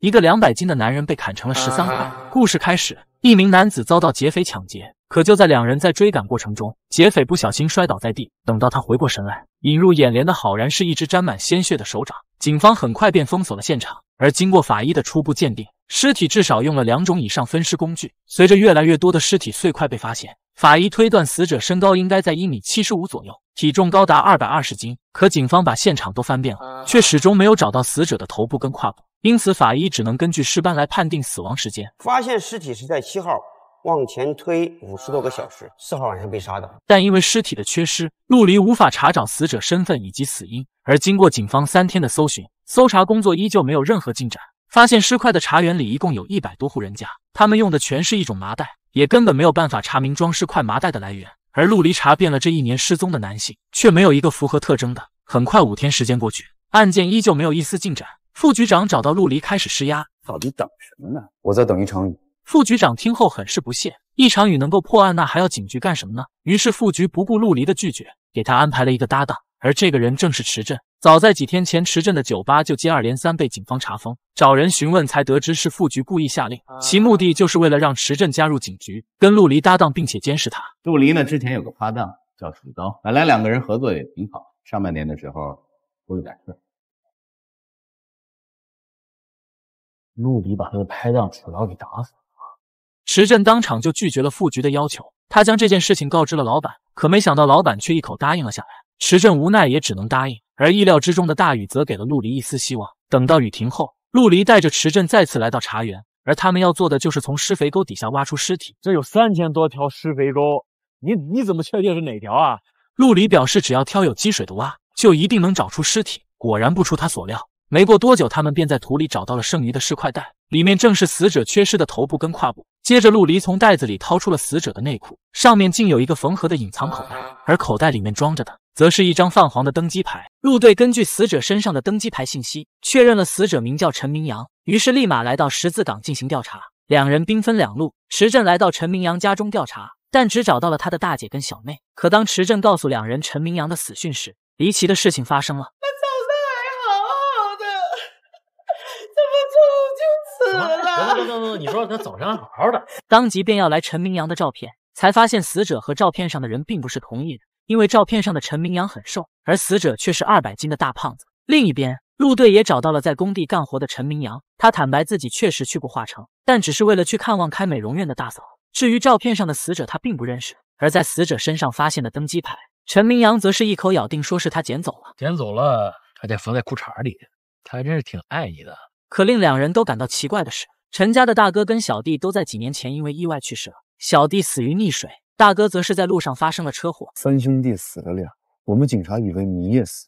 一个两百斤的男人被砍成了十三块。故事开始，一名男子遭到劫匪抢劫，可就在两人在追赶过程中，劫匪不小心摔倒在地。等到他回过神来，引入眼帘的，好然是一只沾满鲜血的手掌。警方很快便封锁了现场，而经过法医的初步鉴定，尸体至少用了两种以上分尸工具。随着越来越多的尸体碎块被发现，法医推断死者身高应该在一米七十五左右，体重高达二百二十斤。可警方把现场都翻遍了，却始终没有找到死者的头部跟胯部。因此，法医只能根据尸斑来判定死亡时间。发现尸体是在七号，往前推五十多个小时，四号晚上被杀的。但因为尸体的缺失，陆离无法查找死者身份以及死因。而经过警方三天的搜寻，搜查工作依旧没有任何进展。发现尸块的茶园里一共有一百多户人家，他们用的全是一种麻袋，也根本没有办法查明装尸块麻袋的来源。而陆离查遍了这一年失踪的男性，却没有一个符合特征的。很快，五天时间过去，案件依旧没有一丝进展。副局长找到陆离，开始施压：“到底等什么呢？我在等一场雨。”副局长听后很是不屑：“一场雨能够破案，那还要警局干什么呢？”于是副局不顾陆离的拒绝，给他安排了一个搭档，而这个人正是池镇。早在几天前，池镇的酒吧就接二连三被警方查封。找人询问才得知，是副局故意下令，其目的就是为了让池镇加入警局，跟陆离搭档，并且监视他。陆离呢，之前有个搭档叫楚刀，本来两个人合作也挺好。上半年的时候，出了点事。陆离把他的拍档楚瑶给打死了，池镇当场就拒绝了副局的要求。他将这件事情告知了老板，可没想到老板却一口答应了下来。池镇无奈也只能答应。而意料之中的大雨则给了陆离一丝希望。等到雨停后，陆离带着池镇再次来到茶园，而他们要做的就是从施肥沟底下挖出尸体。这有三千多条施肥沟，你你怎么确定是哪条啊？陆离表示只要挑有积水的挖，就一定能找出尸体。果然不出他所料。没过多久，他们便在土里找到了剩余的尸块袋，里面正是死者缺失的头部跟胯部。接着，陆离从袋子里掏出了死者的内裤，上面竟有一个缝合的隐藏口袋，而口袋里面装着的，则是一张泛黄的登机牌。陆队根据死者身上的登机牌信息，确认了死者名叫陈明阳，于是立马来到十字港进行调查。两人兵分两路，池镇来到陈明阳家中调查，但只找到了他的大姐跟小妹。可当池镇告诉两人陈明阳的死讯时，离奇的事情发生了。等等等等，你说他早上还好好的，当即便要来陈明阳的照片，才发现死者和照片上的人并不是同一人，因为照片上的陈明阳很瘦，而死者却是二百斤的大胖子。另一边，陆队也找到了在工地干活的陈明阳，他坦白自己确实去过化城，但只是为了去看望开美容院的大嫂。至于照片上的死者，他并不认识。而在死者身上发现的登机牌，陈明阳则是一口咬定说是他捡走了，捡走了还得缝在裤衩里，他还真是挺爱你的。可令两人都感到奇怪的是，陈家的大哥跟小弟都在几年前因为意外去世了。小弟死于溺水，大哥则是在路上发生了车祸。三兄弟死了俩，我们警察以为你也死，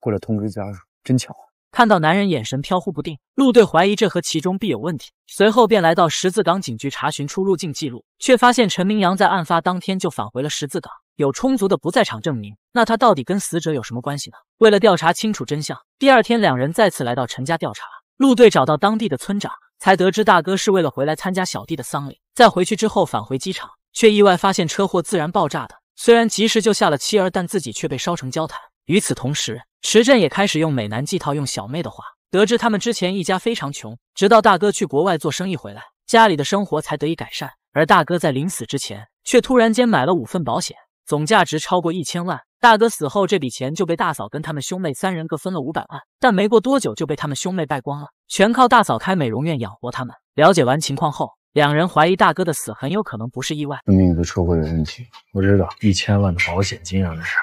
过来通知家属。真巧啊！看到男人眼神飘忽不定，陆队怀疑这和其中必有问题。随后便来到十字港警局查询出入境记录，却发现陈明阳在案发当天就返回了十字港，有充足的不在场证明。那他到底跟死者有什么关系呢？为了调查清楚真相，第二天两人再次来到陈家调查。陆队找到当地的村长，才得知大哥是为了回来参加小弟的丧礼，在回去之后返回机场，却意外发现车祸自然爆炸的。虽然及时救下了妻儿，但自己却被烧成焦炭。与此同时，池镇也开始用美男计套用小妹的话，得知他们之前一家非常穷，直到大哥去国外做生意回来，家里的生活才得以改善。而大哥在临死之前，却突然间买了五份保险。总价值超过一千万。大哥死后，这笔钱就被大嫂跟他们兄妹三人各分了五百万，但没过多久就被他们兄妹败光了，全靠大嫂开美容院养活他们。了解完情况后，两人怀疑大哥的死很有可能不是意外。命定有车祸的问题，我知道。一千万的保险金啊，这是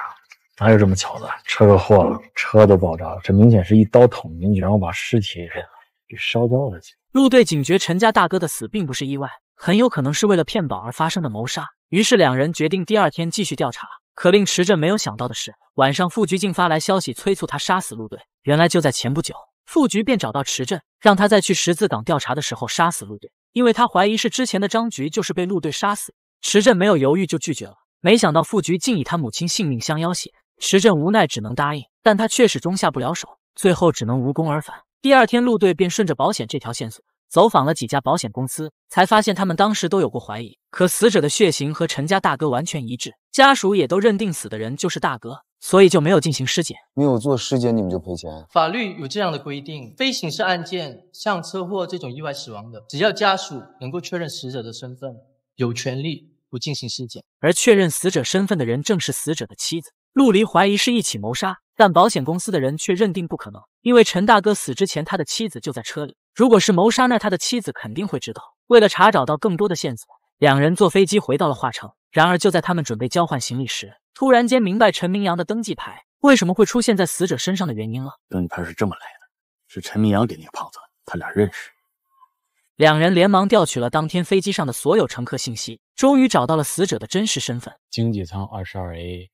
哪有这么巧的？车祸了，车都爆炸了，这明显是一刀捅进去，然后把尸体给烧焦了。陆队警觉，陈家大哥的死并不是意外。很有可能是为了骗保而发生的谋杀，于是两人决定第二天继续调查。可令池镇没有想到的是，晚上副局竟发来消息催促他杀死陆队。原来就在前不久，副局便找到池镇，让他在去十字港调查的时候杀死陆队，因为他怀疑是之前的张局就是被陆队杀死。池镇没有犹豫就拒绝了，没想到副局竟以他母亲性命相要挟，池镇无奈只能答应，但他却始终下不了手，最后只能无功而返。第二天，陆队便顺着保险这条线索。走访了几家保险公司，才发现他们当时都有过怀疑。可死者的血型和陈家大哥完全一致，家属也都认定死的人就是大哥，所以就没有进行尸检。没有做尸检，你们就赔钱？法律有这样的规定，非刑事案件，像车祸这种意外死亡的，只要家属能够确认死者的身份，有权利不进行尸检。而确认死者身份的人正是死者的妻子。陆离怀疑是一起谋杀，但保险公司的人却认定不可能，因为陈大哥死之前，他的妻子就在车里。如果是谋杀，那他的妻子肯定会知道。为了查找到更多的线索，两人坐飞机回到了华城。然而，就在他们准备交换行李时，突然间明白陈明阳的登记牌为什么会出现在死者身上的原因了。登记牌是这么来的，是陈明阳给那个胖子，他俩认识。两人连忙调取了当天飞机上的所有乘客信息，终于找到了死者的真实身份。经济舱二十二 A，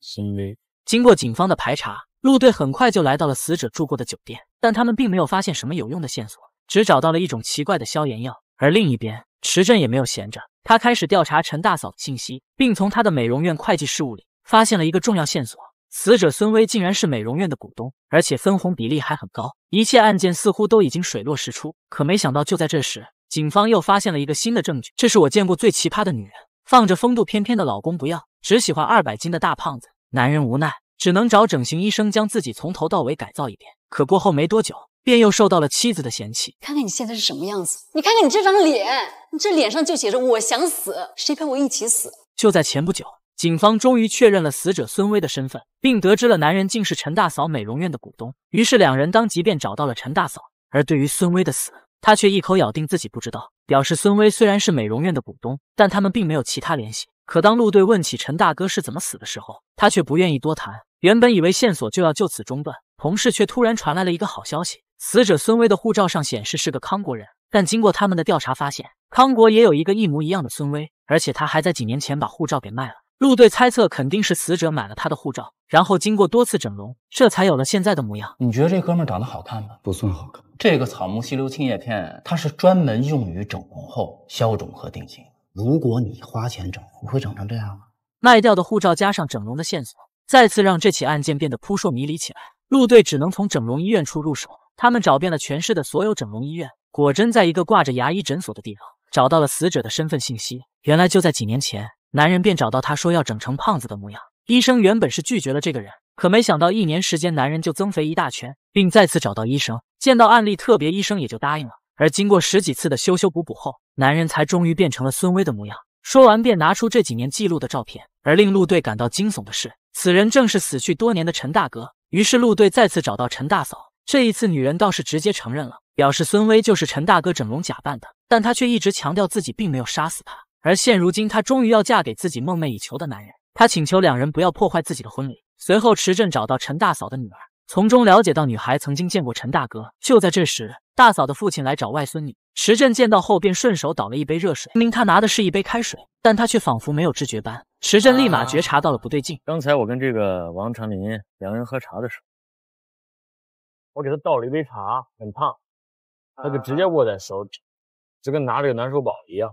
孙李。经过警方的排查，陆队很快就来到了死者住过的酒店。但他们并没有发现什么有用的线索，只找到了一种奇怪的消炎药。而另一边，池镇也没有闲着，他开始调查陈大嫂的信息，并从她的美容院会计事务里发现了一个重要线索：死者孙薇竟然是美容院的股东，而且分红比例还很高。一切案件似乎都已经水落石出，可没想到，就在这时，警方又发现了一个新的证据。这是我见过最奇葩的女人，放着风度翩翩的老公不要，只喜欢二百斤的大胖子。男人无奈，只能找整形医生将自己从头到尾改造一遍。可过后没多久，便又受到了妻子的嫌弃。看看你现在是什么样子，你看看你这张脸，你这脸上就写着我想死，谁陪我一起死？就在前不久，警方终于确认了死者孙威的身份，并得知了男人竟是陈大嫂美容院的股东。于是两人当即便找到了陈大嫂。而对于孙威的死，他却一口咬定自己不知道，表示孙威虽然是美容院的股东，但他们并没有其他联系。可当陆队问起陈大哥是怎么死的时候，他却不愿意多谈。原本以为线索就要就此中断，同事却突然传来了一个好消息：死者孙威的护照上显示是个康国人，但经过他们的调查发现，康国也有一个一模一样的孙威，而且他还在几年前把护照给卖了。陆队猜测，肯定是死者买了他的护照，然后经过多次整容，这才有了现在的模样。你觉得这哥们长得好看吗？不算好看。这个草木溪流青叶片，它是专门用于整容后消肿和定型。如果你花钱整容，会整成这样吗？卖掉的护照加上整容的线索。再次让这起案件变得扑朔迷离起来，陆队只能从整容医院处入手。他们找遍了全市的所有整容医院，果真在一个挂着牙医诊所的地方找到了死者的身份信息。原来就在几年前，男人便找到他说要整成胖子的模样。医生原本是拒绝了这个人，可没想到一年时间，男人就增肥一大圈，并再次找到医生，见到案例特别，医生也就答应了。而经过十几次的修修补补后，男人才终于变成了孙威的模样。说完便拿出这几年记录的照片，而令陆队感到惊悚的是。此人正是死去多年的陈大哥。于是陆队再次找到陈大嫂，这一次女人倒是直接承认了，表示孙威就是陈大哥整容假扮的，但她却一直强调自己并没有杀死他。而现如今她终于要嫁给自己梦寐以求的男人，她请求两人不要破坏自己的婚礼。随后池镇找到陈大嫂的女儿，从中了解到女孩曾经见过陈大哥。就在这时，大嫂的父亲来找外孙女，池镇见到后便顺手倒了一杯热水，明明他拿的是一杯开水。但他却仿佛没有知觉般，池震立马觉察到了不对劲。刚才我跟这个王长林两人喝茶的时候，我给他倒了一杯茶，很烫，他就直接握在手里，就跟拿着个暖手宝一样。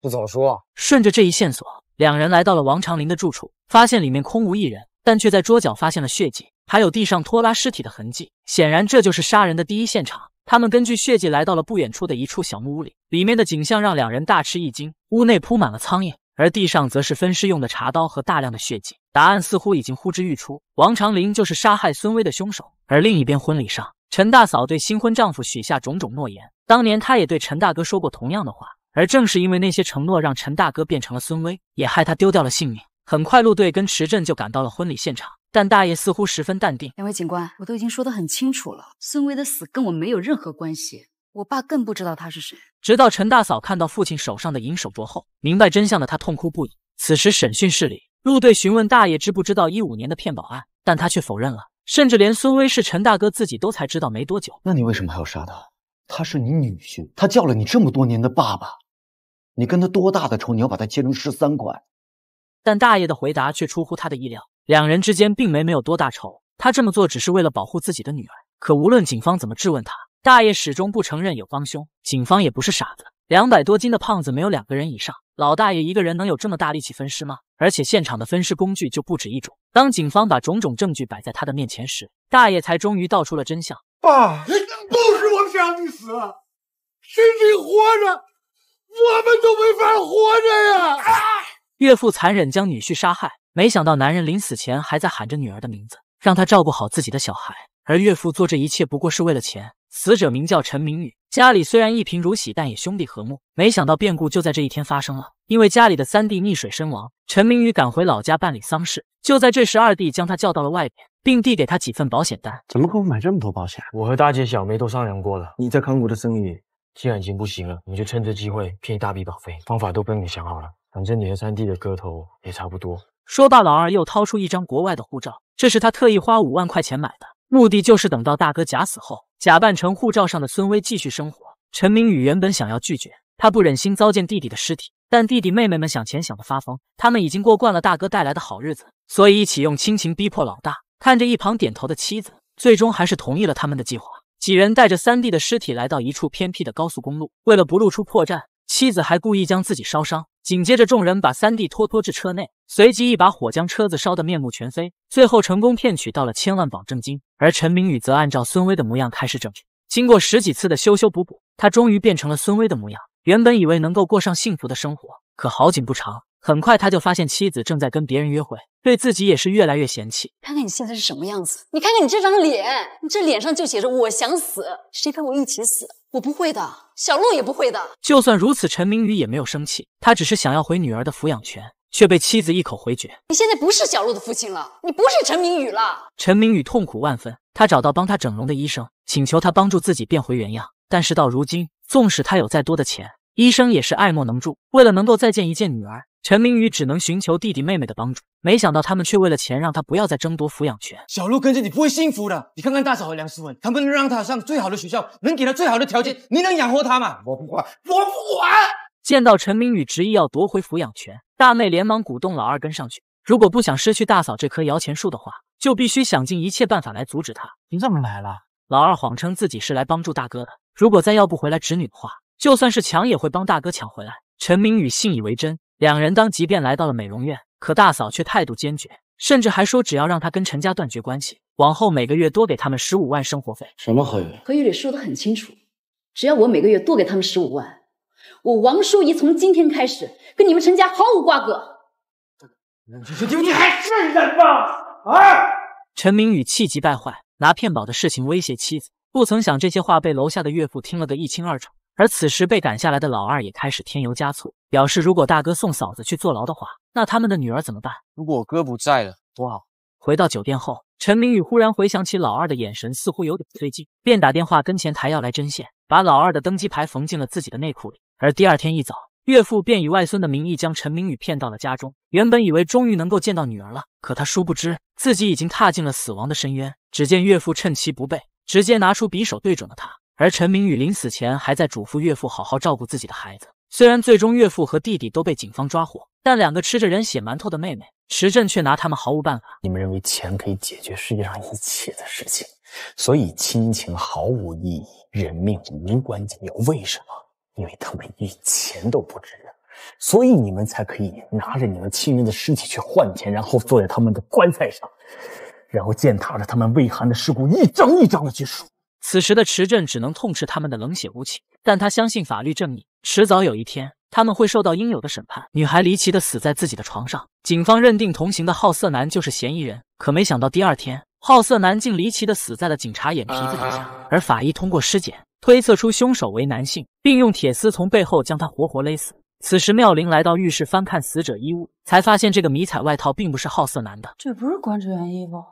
不早说！顺着这一线索，两人来到了王长林的住处，发现里面空无一人，但却在桌角发现了血迹，还有地上拖拉尸体的痕迹。显然，这就是杀人的第一现场。他们根据血迹来到了不远处的一处小木屋里，里面的景象让两人大吃一惊，屋内铺满了苍蝇。而地上则是分尸用的茶刀和大量的血迹，答案似乎已经呼之欲出。王长林就是杀害孙威的凶手。而另一边婚礼上，陈大嫂对新婚丈夫许下种种诺言，当年她也对陈大哥说过同样的话。而正是因为那些承诺，让陈大哥变成了孙威，也害他丢掉了性命。很快，陆队跟池镇就赶到了婚礼现场，但大爷似乎十分淡定。两位警官，我都已经说的很清楚了，孙威的死跟我没有任何关系。我爸更不知道他是谁，直到陈大嫂看到父亲手上的银手镯后，明白真相的他痛哭不已。此时审讯室里，陆队询问大爷知不知道一五年的骗保案，但他却否认了，甚至连孙威是陈大哥自己都才知道没多久。那你为什么还要杀他？他是你女婿，他叫了你这么多年的爸爸，你跟他多大的仇？你要把他切成十三块？但大爷的回答却出乎他的意料，两人之间并没没有多大仇，他这么做只是为了保护自己的女儿。可无论警方怎么质问他。大爷始终不承认有帮凶，警方也不是傻子。两百多斤的胖子没有两个人以上，老大爷一个人能有这么大力气分尸吗？而且现场的分尸工具就不止一种。当警方把种种证据摆在他的面前时，大爷才终于道出了真相：爸，不是我想你死，是你活着，我们都没法活着呀！岳父残忍将女婿杀害，没想到男人临死前还在喊着女儿的名字，让他照顾好自己的小孩。而岳父做这一切不过是为了钱。死者名叫陈明宇，家里虽然一贫如洗，但也兄弟和睦。没想到变故就在这一天发生了，因为家里的三弟溺水身亡。陈明宇赶回老家办理丧事，就在这时，二弟将他叫到了外边，并递给他几份保险单。怎么给我买这么多保险？我和大姐、小梅都商量过了，你在康谷的生意既然已经不行了，你就趁这机会骗一大笔保费。方法都帮你想好了，反正你和三弟的个头也差不多。说罢，老二又掏出一张国外的护照，这是他特意花五万块钱买的，目的就是等到大哥假死后。假扮成护照上的孙威继续生活。陈明宇原本想要拒绝，他不忍心糟践弟弟的尸体，但弟弟妹妹们想钱想的发疯，他们已经过惯了大哥带来的好日子，所以一起用亲情逼迫老大。看着一旁点头的妻子，最终还是同意了他们的计划。几人带着三弟的尸体来到一处偏僻的高速公路，为了不露出破绽，妻子还故意将自己烧伤。紧接着，众人把三弟拖拖至车内，随即一把火将车子烧得面目全非，最后成功骗取到了千万保证金。而陈明宇则按照孙威的模样开始整，经过十几次的修修补补，他终于变成了孙威的模样。原本以为能够过上幸福的生活，可好景不长，很快他就发现妻子正在跟别人约会，对自己也是越来越嫌弃。看看你现在是什么样子，你看看你这张脸，你这脸上就写着我想死，谁陪我一起死？我不会的，小鹿也不会的。就算如此，陈明宇也没有生气，他只是想要回女儿的抚养权。却被妻子一口回绝。你现在不是小鹿的父亲了，你不是陈明宇了。陈明宇痛苦万分，他找到帮他整容的医生，请求他帮助自己变回原样。但是到如今，纵使他有再多的钱，医生也是爱莫能助。为了能够再见一见女儿，陈明宇只能寻求弟弟妹妹的帮助。没想到他们却为了钱让他不要再争夺抚养权。小鹿跟着你不会幸福的。你看看大嫂和梁思文，他们能让他上最好的学校，能给他最好的条件，你能养活他吗？我不管，我不管。见到陈明宇执意要夺回抚养权，大妹连忙鼓动老二跟上去。如果不想失去大嫂这棵摇钱树的话，就必须想尽一切办法来阻止他。你怎么来了？老二谎称自己是来帮助大哥的。如果再要不回来侄女的话，就算是抢也会帮大哥抢回来。陈明宇信以为真，两人当即便来到了美容院。可大嫂却态度坚决，甚至还说只要让他跟陈家断绝关系，往后每个月多给他们十五万生活费。什么合约？合约里说的很清楚，只要我每个月多给他们十五万。我王淑仪从今天开始跟你们陈家毫无瓜葛。你还是人吗？啊！陈明宇气急败坏，拿骗保的事情威胁妻子。不曾想这些话被楼下的岳父听了个一清二楚。而此时被赶下来的老二也开始添油加醋，表示如果大哥送嫂子去坐牢的话，那他们的女儿怎么办？如果我哥不在了，多好。回到酒店后，陈明宇忽然回想起老二的眼神似乎有点不对劲，便打电话跟前台要来针线，把老二的登机牌缝进了自己的内裤里。而第二天一早，岳父便以外孙的名义将陈明宇骗到了家中。原本以为终于能够见到女儿了，可他殊不知自己已经踏进了死亡的深渊。只见岳父趁其不备，直接拿出匕首对准了他。而陈明宇临死前还在嘱咐岳父好好照顾自己的孩子。虽然最终岳父和弟弟都被警方抓获，但两个吃着人血馒头的妹妹，池镇却拿他们毫无办法。你们认为钱可以解决世界上一切的事情，所以亲情毫无意义，人命无关紧要？为什么？因为他们一钱都不值，所以你们才可以拿着你们亲人的尸体去换钱，然后坐在他们的棺材上，然后践踏着他们畏寒的尸骨一张一张的去数。此时的池镇只能痛斥他们的冷血无情，但他相信法律正义，迟早有一天他们会受到应有的审判。女孩离奇的死在自己的床上，警方认定同行的好色男就是嫌疑人，可没想到第二天好色男竟离奇的死在了警察眼皮子底下，而法医通过尸检。推测出凶手为男性，并用铁丝从背后将他活活勒死。此时妙玲来到浴室翻看死者衣物，才发现这个迷彩外套并不是好色男的。这不是关志员衣服，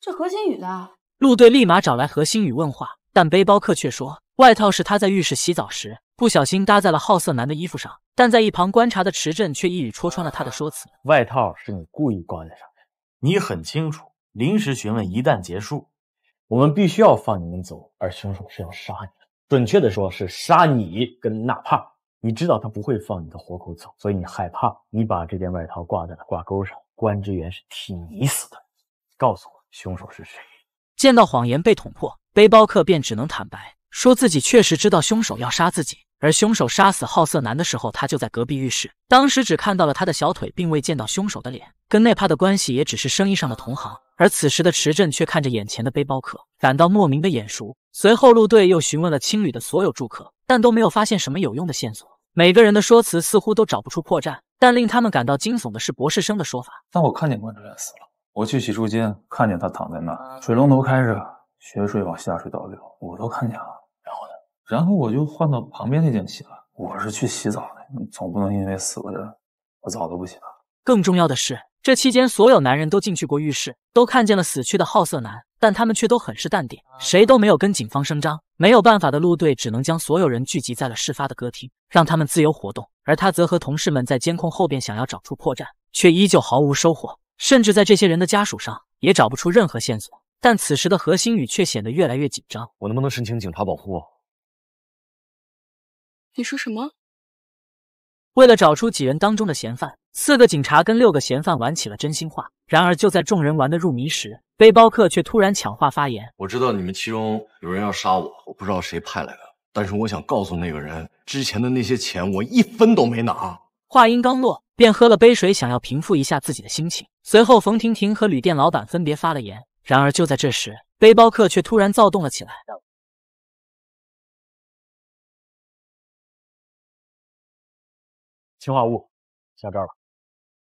这何新宇的。陆队立马找来何新宇问话，但背包客却说外套是他在浴室洗澡时不小心搭在了好色男的衣服上。但在一旁观察的池镇却一语戳穿了他的说辞：外套是你故意挂在上面，你很清楚。临时询问一旦结束。我们必须要放你们走，而凶手是要杀你。准确的说，是杀你跟纳帕。你知道他不会放你的活口走，所以你害怕。你把这件外套挂在了挂钩上。关之元是替你死的。告诉我，凶手是谁？见到谎言被捅破，背包客便只能坦白，说自己确实知道凶手要杀自己。而凶手杀死好色男的时候，他就在隔壁浴室，当时只看到了他的小腿，并未见到凶手的脸。跟内帕的关系也只是生意上的同行，而此时的池镇却看着眼前的背包客，感到莫名的眼熟。随后，陆队又询问了青旅的所有住客，但都没有发现什么有用的线索。每个人的说辞似乎都找不出破绽，但令他们感到惊悚的是博士生的说法：“但我看见关有人死了，我去洗漱间，看见他躺在那，水龙头开着，血水往下水道流，我都看见了。然后呢？然后我就换到旁边那间洗了。我是去洗澡的，总不能因为死了人，我澡都不洗了。更重要的是。”这期间，所有男人都进去过浴室，都看见了死去的好色男，但他们却都很是淡定，谁都没有跟警方声张。没有办法的陆队，只能将所有人聚集在了事发的歌厅，让他们自由活动，而他则和同事们在监控后边想要找出破绽，却依旧毫无收获，甚至在这些人的家属上也找不出任何线索。但此时的何星宇却显得越来越紧张。我能不能申请警察保护？你说什么？为了找出几人当中的嫌犯。四个警察跟六个嫌犯玩起了真心话。然而就在众人玩得入迷时，背包客却突然抢话发言：“我知道你们其中有人要杀我，我不知道谁派来的，但是我想告诉那个人，之前的那些钱我一分都没拿。”话音刚落，便喝了杯水，想要平复一下自己的心情。随后，冯婷婷和旅店老板分别发了言。然而就在这时，背包客却突然躁动了起来。氰化物下这儿了。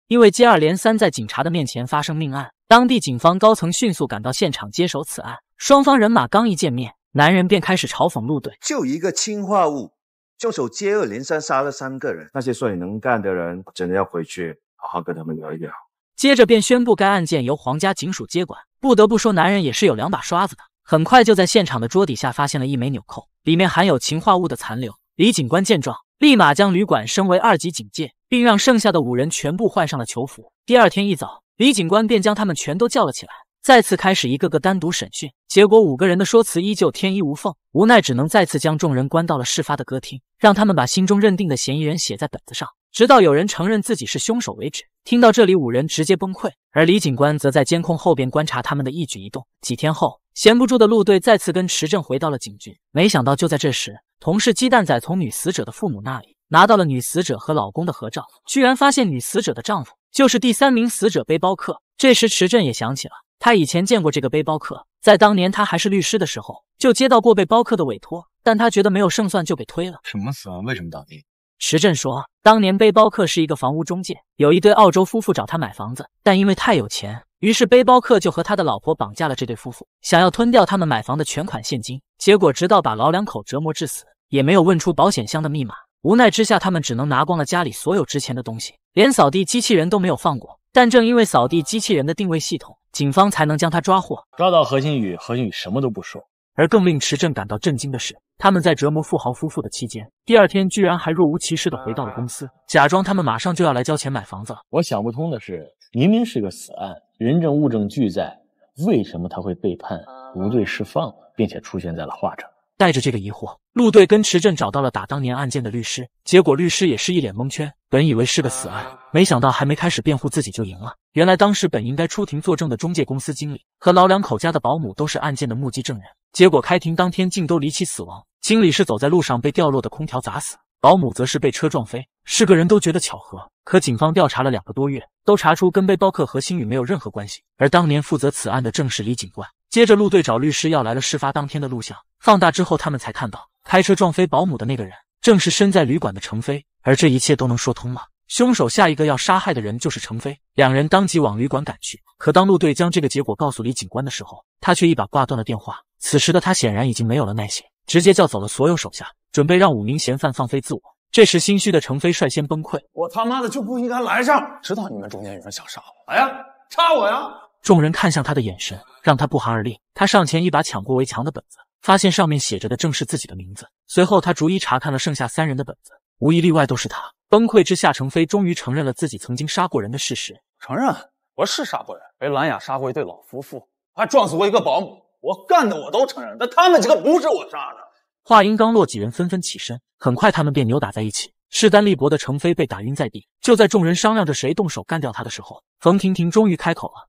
因为接二连三在警察的面前发生命案，当地警方高层迅速赶到现场接手此案。双方人马刚一见面，男人便开始嘲讽陆队：“就一个氰化物，凶手接二连三杀了三个人，那些说你能干的人，真的要回去好好跟他们聊一聊。”接着便宣布该案件由皇家警署接管。不得不说，男人也是有两把刷子的。很快就在现场的桌底下发现了一枚纽扣，里面含有氰化物的残留。李警官见状。立马将旅馆升为二级警戒，并让剩下的五人全部换上了囚服。第二天一早，李警官便将他们全都叫了起来，再次开始一个个单独审讯。结果五个人的说辞依旧天衣无缝，无奈只能再次将众人关到了事发的歌厅，让他们把心中认定的嫌疑人写在本子上，直到有人承认自己是凶手为止。听到这里，五人直接崩溃，而李警官则在监控后边观察他们的一举一动。几天后，闲不住的陆队再次跟池镇回到了警局，没想到就在这时。同事鸡蛋仔从女死者的父母那里拿到了女死者和老公的合照，居然发现女死者的丈夫就是第三名死者背包客。这时池镇也想起了，他以前见过这个背包客，在当年他还是律师的时候就接到过背包客的委托，但他觉得没有胜算就给推了。什么死亡？为什么倒地？池镇说，当年背包客是一个房屋中介，有一对澳洲夫妇找他买房子，但因为太有钱。于是背包客就和他的老婆绑架了这对夫妇，想要吞掉他们买房的全款现金。结果直到把老两口折磨致死，也没有问出保险箱的密码。无奈之下，他们只能拿光了家里所有值钱的东西，连扫地机器人都没有放过。但正因为扫地机器人的定位系统，警方才能将他抓获。抓到何新宇，何新宇什么都不说。而更令池镇感到震惊的是，他们在折磨富豪夫妇的期间，第二天居然还若无其事的回到了公司，假装他们马上就要来交钱买房子了。我想不通的是，明明是个死案。人证物证俱在，为什么他会被判无罪释放，并且出现在了画展？带着这个疑惑，陆队跟池镇找到了打当年案件的律师，结果律师也是一脸蒙圈。本以为是个死案，没想到还没开始辩护，自己就赢了。原来当时本应该出庭作证的中介公司经理和老两口家的保姆都是案件的目击证人，结果开庭当天竟都离奇死亡。经理是走在路上被掉落的空调砸死，保姆则是被车撞飞。是个人都觉得巧合，可警方调查了两个多月，都查出跟背包客和星宇没有任何关系。而当年负责此案的正是李警官。接着，陆队找律师要来了事发当天的录像，放大之后，他们才看到开车撞飞保姆的那个人，正是身在旅馆的程飞。而这一切都能说通吗？凶手下一个要杀害的人就是程飞。两人当即往旅馆赶去。可当陆队将这个结果告诉李警官的时候，他却一把挂断了电话。此时的他显然已经没有了耐心，直接叫走了所有手下，准备让五名嫌犯放飞自我。这时，心虚的程飞率先崩溃。我他妈的就不应该来这儿！知道你们中间有人想杀我，来呀，杀我呀！众人看向他的眼神让他不寒而栗。他上前一把抢过围墙的本子，发现上面写着的正是自己的名字。随后，他逐一查看了剩下三人的本子，无一例外都是他。崩溃之下，程飞终于承认了自己曾经杀过人的事实。承认，我是杀过人，被兰雅杀过一对老夫妇，还撞死过一个保姆。我干的我都承认，但他们几个不是我杀的。话音刚落，几人纷纷起身，很快他们便扭打在一起。势单力薄的程飞被打晕在地。就在众人商量着谁动手干掉他的时候，冯婷婷终于开口了：“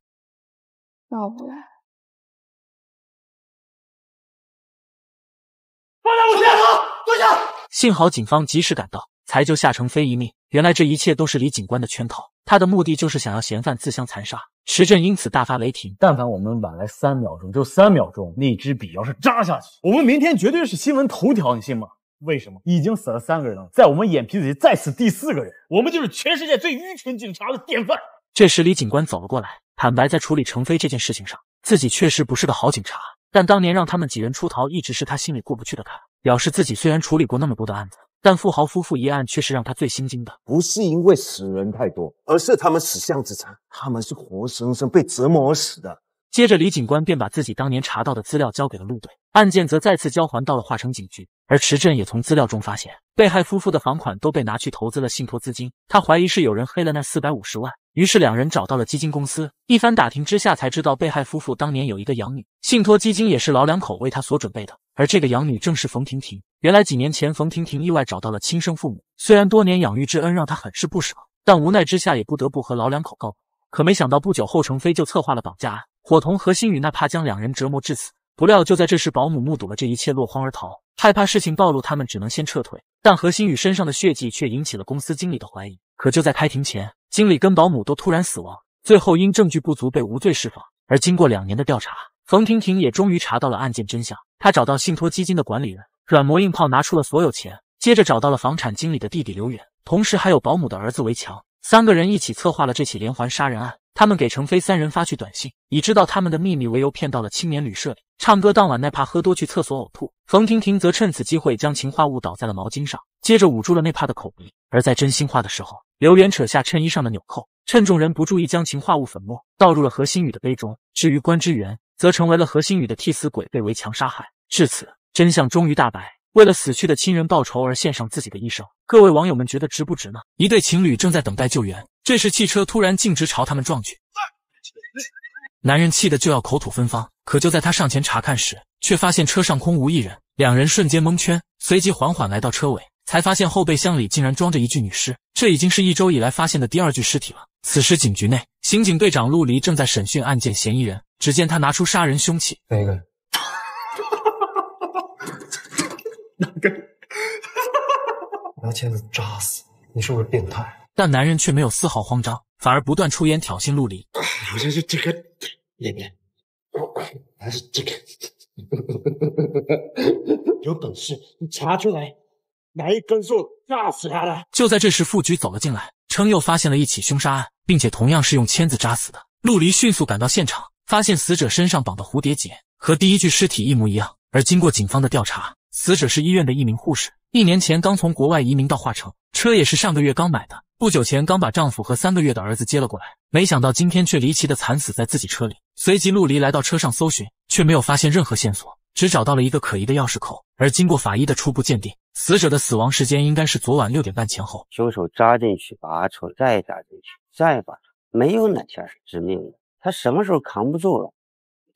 要不然，放下我！”器，蹲下！幸好警方及时赶到。才救夏成飞一命。原来这一切都是李警官的圈套，他的目的就是想要嫌犯自相残杀。池镇因此大发雷霆。但凡我们晚来三秒钟，就三秒钟，那支笔要是扎下去，我们明天绝对是新闻头条，你信吗？为什么？已经死了三个人了，在我们眼皮子底下再死第四个人，我们就是全世界最愚蠢警察的典范。这时，李警官走了过来，坦白在处理程飞这件事情上，自己确实不是个好警察。但当年让他们几人出逃，一直是他心里过不去的坎。表示自己虽然处理过那么多的案子。但富豪夫妇一案却是让他最心惊的，不是因为死人太多，而是他们死相之惨，他们是活生生被折磨死的。接着，李警官便把自己当年查到的资料交给了陆队，案件则再次交还到了化成警局。而池镇也从资料中发现，被害夫妇的房款都被拿去投资了信托资金，他怀疑是有人黑了那四百五十万。于是两人找到了基金公司，一番打听之下才知道，被害夫妇当年有一个养女，信托基金也是老两口为她所准备的，而这个养女正是冯婷婷。原来几年前，冯婷婷意外找到了亲生父母。虽然多年养育之恩让她很是不舍，但无奈之下也不得不和老两口告可没想到，不久后程飞就策划了绑架案，伙同何心宇，那怕将两人折磨致死。不料就在这时，保姆目睹了这一切，落荒而逃，害怕事情暴露，他们只能先撤退。但何心宇身上的血迹却引起了公司经理的怀疑。可就在开庭前，经理跟保姆都突然死亡，最后因证据不足被无罪释放。而经过两年的调查，冯婷婷也终于查到了案件真相。她找到信托基金的管理人。软磨硬泡拿出了所有钱，接着找到了房产经理的弟弟刘远，同时还有保姆的儿子围墙，三个人一起策划了这起连环杀人案。他们给程飞三人发去短信，以知道他们的秘密为由，骗到了青年旅社里。唱歌当晚，奈帕喝多去厕所呕吐，冯婷婷则趁此机会将氰化物倒在了毛巾上，接着捂住了奈帕的口鼻。而在真心话的时候，刘远扯下衬衣上的纽扣，趁众人不注意将氰化物粉末倒入了何新宇的杯中。至于关之源，则成为了何新宇的替死鬼，被围墙杀害。至此。真相终于大白，为了死去的亲人报仇而献上自己的一生，各位网友们觉得值不值呢？一对情侣正在等待救援，这时汽车突然径直朝他们撞去，男人气得就要口吐芬芳，可就在他上前查看时，却发现车上空无一人，两人瞬间蒙圈，随即缓缓来到车尾，才发现后备箱里竟然装着一具女尸，这已经是一周以来发现的第二具尸体了。此时警局内，刑警队长陆离正在审讯案件嫌疑人，只见他拿出杀人凶器，那个。那个，哈哈哈哈哈！拿签子扎死你，是不是变态？但男人却没有丝毫慌张，反而不断出言挑衅陆离。好像是这个里面，还是这个？有本事你查出来，拿一根树炸死他了。就在这时，副局走了进来，称又发现了一起凶杀案，并且同样是用签子扎死的。陆离迅速赶到现场，发现死者身上绑的蝴蝶结和第一具尸体一模一样。而经过警方的调查。死者是医院的一名护士，一年前刚从国外移民到化城，车也是上个月刚买的。不久前刚把丈夫和三个月的儿子接了过来，没想到今天却离奇的惨死在自己车里。随即陆离来到车上搜寻，却没有发现任何线索，只找到了一个可疑的钥匙扣。而经过法医的初步鉴定，死者的死亡时间应该是昨晚六点半前后。凶手扎进去，拔出，再扎进去，再拔出，没有哪天是致命的。他什么时候扛不住了，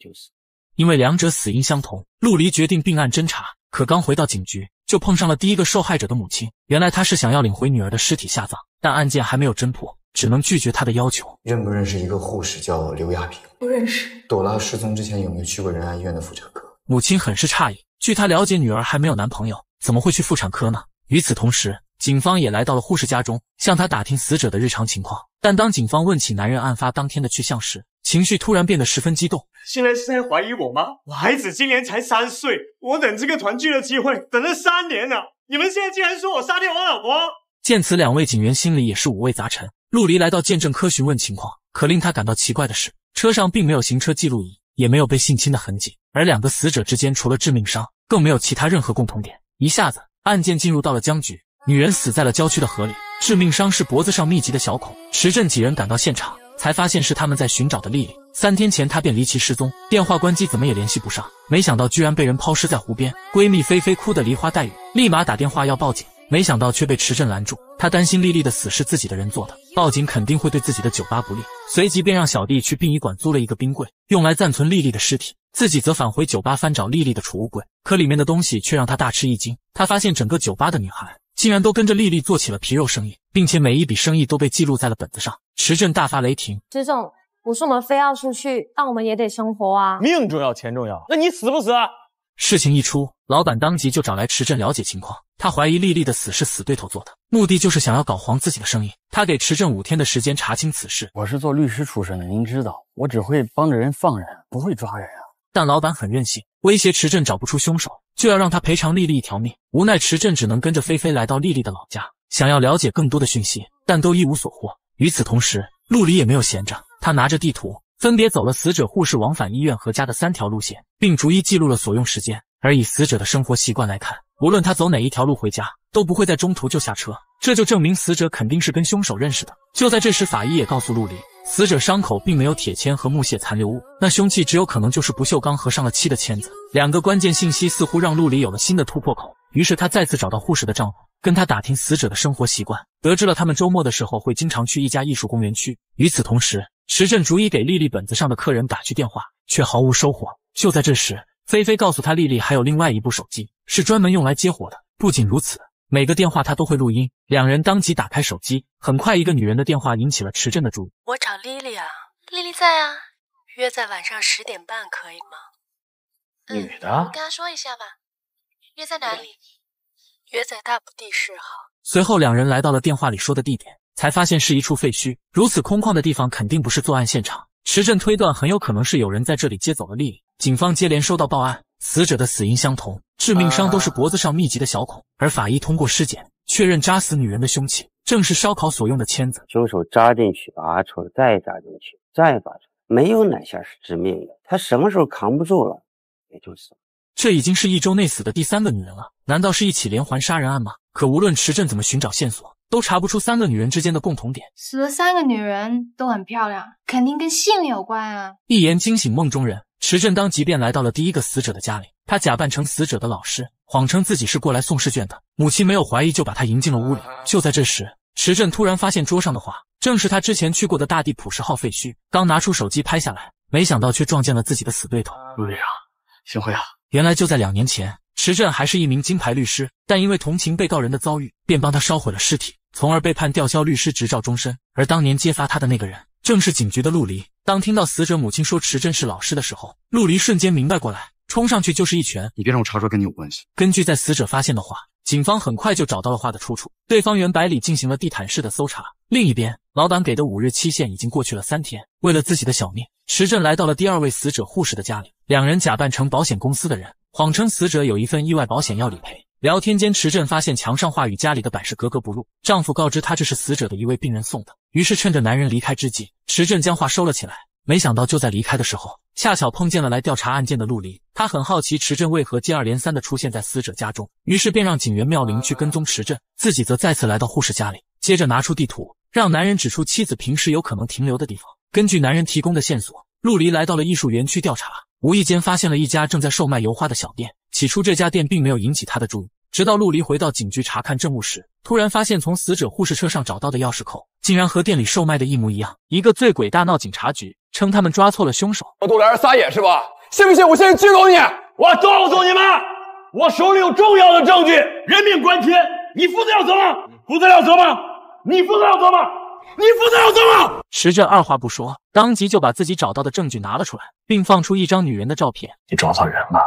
就死。因为两者死因相同，陆离决定并案侦查。可刚回到警局，就碰上了第一个受害者的母亲。原来她是想要领回女儿的尸体下葬，但案件还没有侦破，只能拒绝她的要求。认不认识一个护士叫刘亚萍？不认识。朵拉失踪之前有没有去过仁爱医院的妇产科？母亲很是诧异，据她了解，女儿还没有男朋友，怎么会去妇产科呢？与此同时，警方也来到了护士家中，向她打听死者的日常情况。但当警方问起男人案发当天的去向时，情绪突然变得十分激动，现在是在怀疑我吗？我孩子今年才三岁，我等这个团聚的机会等了三年了，你们现在竟然说我杀掉我老婆！见此，两位警员心里也是五味杂陈。陆离来到见证科询问情况，可令他感到奇怪的是，车上并没有行车记录仪，也没有被性侵的痕迹，而两个死者之间除了致命伤，更没有其他任何共同点。一下子，案件进入到了僵局。女人死在了郊区的河里，致命伤是脖子上密集的小孔。池镇几人赶到现场。才发现是他们在寻找的丽丽。三天前，她便离奇失踪，电话关机，怎么也联系不上。没想到，居然被人抛尸在湖边。闺蜜菲菲哭得梨花带雨，立马打电话要报警。没想到却被池镇拦住。他担心丽丽的死是自己的人做的，报警肯定会对自己的酒吧不利。随即便让小弟去殡仪馆租了一个冰柜，用来暂存丽丽的尸体。自己则返回酒吧翻找丽丽的储物柜，可里面的东西却让他大吃一惊。他发现整个酒吧的女孩竟然都跟着丽丽做起了皮肉生意，并且每一笔生意都被记录在了本子上。池镇大发雷霆：“池总，不是我们非要出去，但我们也得生活啊！命重要，钱重要，那你死不死？”事情一出，老板当即就找来池镇了解情况。他怀疑丽丽的死是死对头做的，目的就是想要搞黄自己的生意。他给池镇五天的时间查清此事。我是做律师出身的，您知道，我只会帮着人放人，不会抓人啊。但老板很任性，威胁池镇找不出凶手，就要让他赔偿丽丽一条命。无奈池镇只能跟着菲菲来到丽丽的老家，想要了解更多的讯息，但都一无所获。与此同时，陆离也没有闲着，他拿着地图，分别走了死者护士往返医院和家的三条路线，并逐一记录了所用时间。而以死者的生活习惯来看，无论他走哪一条路回家，都不会在中途就下车，这就证明死者肯定是跟凶手认识的。就在这时，法医也告诉陆离，死者伤口并没有铁签和木屑残留物，那凶器只有可能就是不锈钢和上了漆的签子。两个关键信息似乎让陆离有了新的突破口，于是他再次找到护士的丈夫。跟他打听死者的生活习惯，得知了他们周末的时候会经常去一家艺术公园区。与此同时，池镇逐一给丽丽本子上的客人打去电话，却毫无收获。就在这时，菲菲告诉他，丽丽还有另外一部手机，是专门用来接活的。不仅如此，每个电话他都会录音。两人当即打开手机，很快一个女人的电话引起了池镇的注意。我找丽丽啊，丽丽在啊，约在晚上十点半可以吗？女的，跟她说一下吧，约在哪里？约在大埔地市好。随后两人来到了电话里说的地点，才发现是一处废墟。如此空旷的地方肯定不是作案现场。池镇推断，很有可能是有人在这里接走了丽丽。警方接连收到报案，死者的死因相同，致命伤都是脖子上密集的小孔。而法医通过尸检确认，扎死女人的凶器正是烧烤所用的签子。凶手扎进去，拔出来，再扎进去，再拔出，来，没有哪下是致命的。他什么时候扛不住了，也就死了。这已经是一周内死的第三个女人了，难道是一起连环杀人案吗？可无论池镇怎么寻找线索，都查不出三个女人之间的共同点。死了三个女人，都很漂亮，肯定跟性有关啊！一言惊醒梦中人，池镇当即便来到了第一个死者的家里。他假扮成死者的老师，谎称自己是过来送试卷的。母亲没有怀疑，就把他迎进了屋里。就在这时，池镇突然发现桌上的画正是他之前去过的大地普什号废墟。刚拿出手机拍下来，没想到却撞见了自己的死对头陆队长，幸会啊！原来就在两年前，池振还是一名金牌律师，但因为同情被告人的遭遇，便帮他烧毁了尸体，从而被判吊销律师执照终身。而当年揭发他的那个人，正是警局的陆离。当听到死者母亲说池振是老师的时候，陆离瞬间明白过来，冲上去就是一拳。你别让我查出来跟你有关系。根据在死者发现的话，警方很快就找到了画的出处。对方圆百里进行了地毯式的搜查。另一边，老板给的五日期限已经过去了三天。为了自己的小命，池振来到了第二位死者护士的家里。两人假扮成保险公司的人，谎称死者有一份意外保险要理赔。聊天间，池镇发现墙上画与家里的摆设格格不入，丈夫告知他这是死者的一位病人送的。于是趁着男人离开之际，池镇将画收了起来。没想到就在离开的时候，恰巧碰见了来调查案件的陆离。他很好奇池镇为何接二连三的出现在死者家中，于是便让警员妙玲去跟踪池镇，自己则再次来到护士家里，接着拿出地图让男人指出妻子平时有可能停留的地方。根据男人提供的线索，陆离来到了艺术园区调查。无意间发现了一家正在售卖油画的小店。起初，这家店并没有引起他的注意，直到陆离回到警局查看证物时，突然发现从死者护士车上找到的钥匙扣竟然和店里售卖的一模一样。一个醉鬼大闹警察局，称他们抓错了凶手，到我这撒野是吧？信不信我现在拘留你？我告诉你们，我手里有重要的证据，人命关天，你负责要责吗？负责要责吗？你负责要责吗？你负责要责吗？时振二话不说。当即就把自己找到的证据拿了出来，并放出一张女人的照片。你找错人了。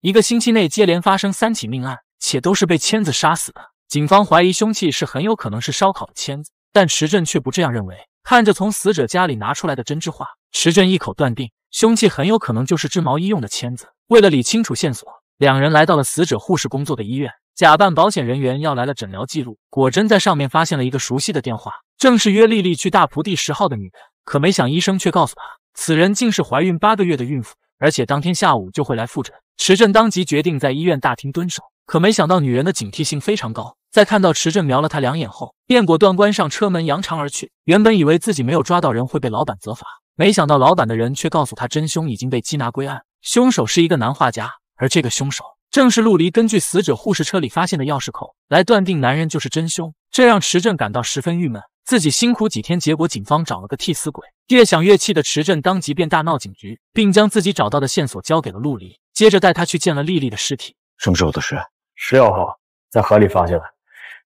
一个星期内接连发生三起命案，且都是被签子杀死的。警方怀疑凶器是很有可能是烧烤的签子，但池镇却不这样认为。看着从死者家里拿出来的针织画，池镇一口断定凶器很有可能就是织毛衣用的签子。为了理清楚线索，两人来到了死者护士工作的医院，假扮保险人员要来了诊疗记录，果真在上面发现了一个熟悉的电话，正是约丽丽去大蒲地十号的女人。可没想，医生却告诉他，此人竟是怀孕八个月的孕妇，而且当天下午就会来复诊。池振当即决定在医院大厅蹲守。可没想到，女人的警惕性非常高，在看到池振瞄了她两眼后，便果断关上车门，扬长而去。原本以为自己没有抓到人会被老板责罚，没想到老板的人却告诉他，真凶已经被缉拿归案，凶手是一个男画家，而这个凶手正是陆离根据死者护士车里发现的钥匙扣来断定男人就是真凶，这让池振感到十分郁闷。自己辛苦几天，结果警方找了个替死鬼。越想越气的池镇，当即便大闹警局，并将自己找到的线索交给了陆离，接着带他去见了丽丽的尸体。什么时候的事？十六号，在河里发现的。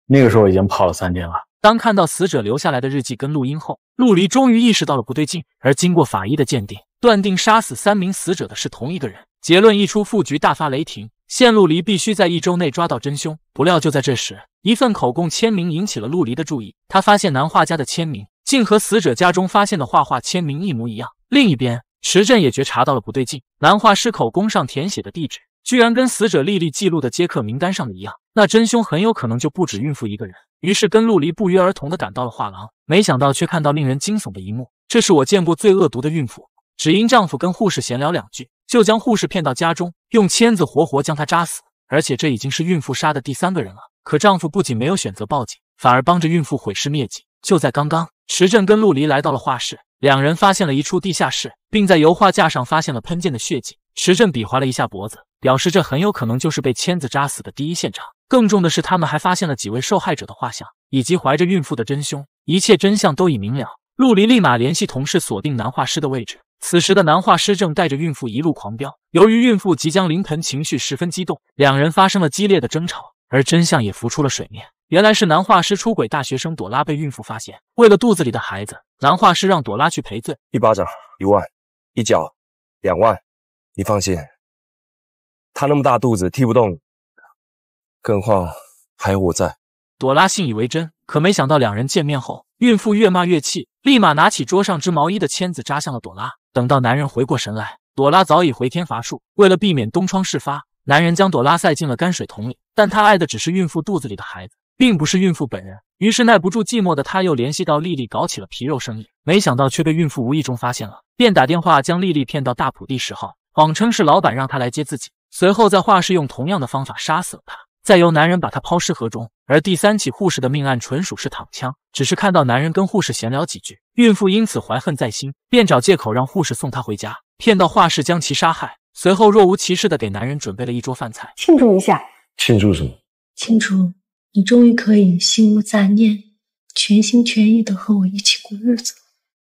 那个时候已经泡了三天了。当看到死者留下来的日记跟录音后，陆离终于意识到了不对劲。而经过法医的鉴定，断定杀死三名死者的是同一个人。结论一出，副局大发雷霆。线陆离必须在一周内抓到真凶。不料，就在这时，一份口供签名引起了陆离的注意。他发现男画家的签名竟和死者家中发现的画画签名一模一样。另一边，池镇也觉察到了不对劲。男画师口供上填写的地址，居然跟死者丽丽记录的接客名单上的一样。那真凶很有可能就不止孕妇一个人。于是，跟陆离不约而同的赶到了画廊。没想到，却看到令人惊悚的一幕。这是我见过最恶毒的孕妇，只因丈夫跟护士闲聊两句。就将护士骗到家中，用签子活活将她扎死。而且这已经是孕妇杀的第三个人了。可丈夫不仅没有选择报警，反而帮着孕妇毁尸灭迹。就在刚刚，池镇跟陆离来到了画室，两人发现了一处地下室，并在油画架上发现了喷溅的血迹。池镇比划了一下脖子，表示这很有可能就是被签子扎死的第一现场。更重的是，他们还发现了几位受害者的画像，以及怀着孕妇的真凶。一切真相都已明了。陆离立马联系同事，锁定男画师的位置。此时的男画师正带着孕妇一路狂飙，由于孕妇即将临盆，情绪十分激动，两人发生了激烈的争吵，而真相也浮出了水面，原来是男画师出轨大学生朵拉被孕妇发现，为了肚子里的孩子，男画师让朵拉去赔罪，一巴掌一万，一脚两万，你放心，他那么大肚子踢不动，更何况还有我在。朵拉信以为真，可没想到两人见面后，孕妇越骂越气，立马拿起桌上织毛衣的签子扎向了朵拉。等到男人回过神来，朵拉早已回天乏术。为了避免东窗事发，男人将朵拉塞进了泔水桶里。但他爱的只是孕妇肚子里的孩子，并不是孕妇本人。于是耐不住寂寞的他，又联系到丽丽，搞起了皮肉生意。没想到却被孕妇无意中发现了，便打电话将丽丽骗到大浦第十号，谎称是老板让他来接自己。随后在画室用同样的方法杀死了她，再由男人把她抛尸河中。而第三起护士的命案纯属是躺枪，只是看到男人跟护士闲聊几句。孕妇因此怀恨在心，便找借口让护士送她回家，骗到画室将其杀害，随后若无其事的给男人准备了一桌饭菜庆祝一下。庆祝什么？庆祝你终于可以心无杂念，全心全意的和我一起过日子。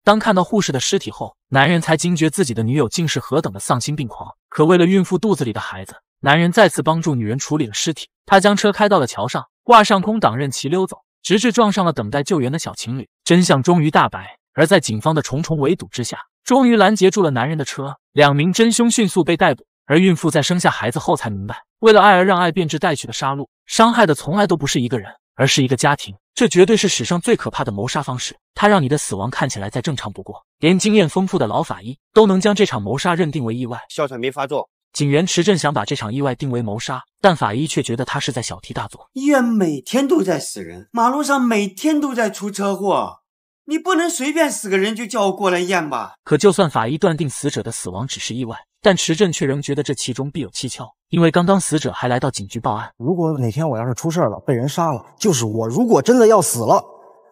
当看到护士的尸体后，男人才惊觉自己的女友竟是何等的丧心病狂。可为了孕妇肚子里的孩子，男人再次帮助女人处理了尸体。他将车开到了桥上，挂上空挡任其溜走，直至撞上了等待救援的小情侣。真相终于大白。而在警方的重重围堵之下，终于拦截住了男人的车。两名真凶迅速被逮捕。而孕妇在生下孩子后才明白，为了爱而让爱变质、带去的杀戮，伤害的从来都不是一个人，而是一个家庭。这绝对是史上最可怕的谋杀方式。它让你的死亡看起来再正常不过，连经验丰富的老法医都能将这场谋杀认定为意外。哮喘没发作，警员池镇想把这场意外定为谋杀，但法医却觉得他是在小题大做。医院每天都在死人，马路上每天都在出车祸。你不能随便死个人就叫我过来验吧。可就算法医断定死者的死亡只是意外，但池镇却仍觉得这其中必有蹊跷，因为刚刚死者还来到警局报案。如果哪天我要是出事了，被人杀了，就是我。如果真的要死了，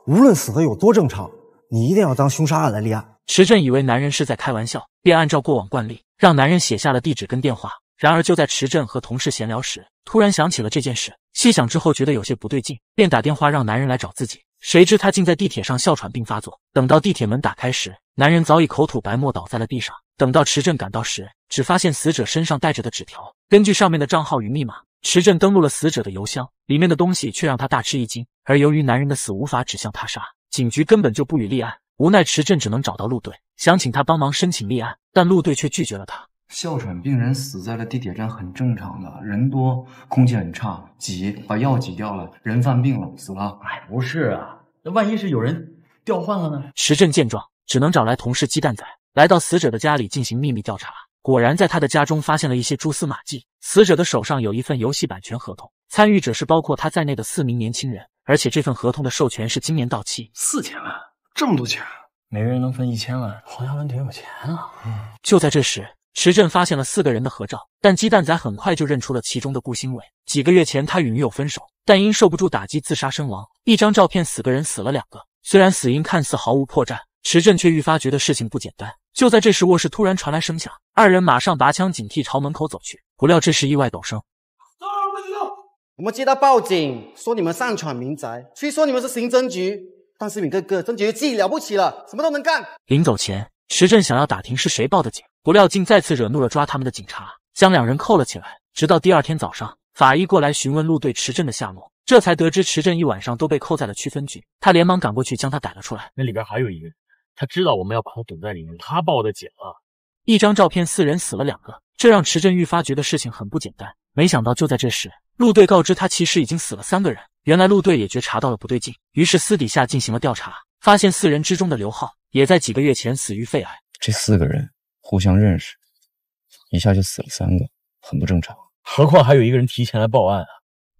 无论死的有多正常，你一定要当凶杀案来立案。池镇以为男人是在开玩笑，便按照过往惯例让男人写下了地址跟电话。然而就在池镇和同事闲聊时，突然想起了这件事，细想之后觉得有些不对劲，便打电话让男人来找自己。谁知他竟在地铁上哮喘病发作，等到地铁门打开时，男人早已口吐白沫倒在了地上。等到池镇赶到时，只发现死者身上带着的纸条。根据上面的账号与密码，池镇登录了死者的邮箱，里面的东西却让他大吃一惊。而由于男人的死无法指向他杀，警局根本就不予立案。无奈池镇只能找到陆队，想请他帮忙申请立案，但陆队却拒绝了他。哮喘病人死在了地铁站，很正常的，人多，空气很差，挤，把药挤掉了，人犯病了，死了。哎，不是啊，那万一是有人调换了呢？石振见状，只能找来同事鸡蛋仔，来到死者的家里进行秘密调查。果然，在他的家中发现了一些蛛丝马迹。死者的手上有一份游戏版权合同，参与者是包括他在内的四名年轻人，而且这份合同的授权是今年到期，四千万，这么多钱，每个人能分一千万，黄像文挺有钱啊。就在这时。池镇发现了四个人的合照，但鸡蛋仔很快就认出了其中的顾兴伟。几个月前，他与女友分手，但因受不住打击自杀身亡。一张照片，死个人，死了两个。虽然死因看似毫无破绽，池镇却愈发觉得事情不简单。就在这时，卧室突然传来声响，二人马上拔枪警惕朝门口走去。不料这时意外陡生，我们接到报警，说你们擅闯民宅。虽说你们是刑侦局，但是你哥个个真自己了不起了，什么都能干。临走前，池镇想要打听是谁报的警。不料竟再次惹怒了抓他们的警察，将两人扣了起来。直到第二天早上，法医过来询问陆队池震的下落，这才得知池震一晚上都被扣在了区分局。他连忙赶过去将他逮了出来。那里边还有一个人，他知道我们要把他堵在里面，他报的警了。一张照片，四人死了两个，这让池镇愈发觉得事情很不简单。没想到，就在这时，陆队告知他，其实已经死了三个人。原来陆队也觉察到了不对劲，于是私底下进行了调查，发现四人之中的刘浩也在几个月前死于肺癌。这四个人。互相认识，一下就死了三个，很不正常。何况还有一个人提前来报案啊！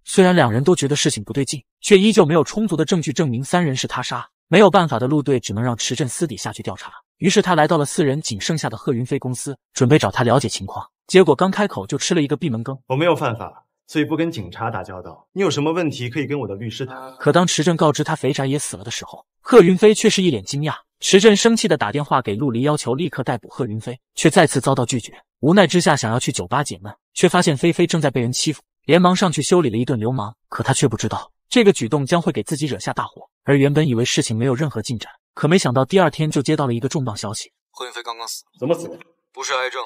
虽然两人都觉得事情不对劲，却依旧没有充足的证据证明三人是他杀。没有办法的陆队，只能让池镇私底下去调查。于是他来到了四人仅剩下的贺云飞公司，准备找他了解情况。结果刚开口就吃了一个闭门羹。我没有犯法。所以不跟警察打交道。你有什么问题可以跟我的律师谈。可当池振告知他肥宅也死了的时候，贺云飞却是一脸惊讶。池振生气的打电话给陆离，要求立刻逮捕贺云飞，却再次遭到拒绝。无奈之下，想要去酒吧解闷，却发现菲菲正在被人欺负，连忙上去修理了一顿流氓。可他却不知道，这个举动将会给自己惹下大祸。而原本以为事情没有任何进展，可没想到第二天就接到了一个重磅消息：贺云飞刚刚死怎么死的？不是癌症，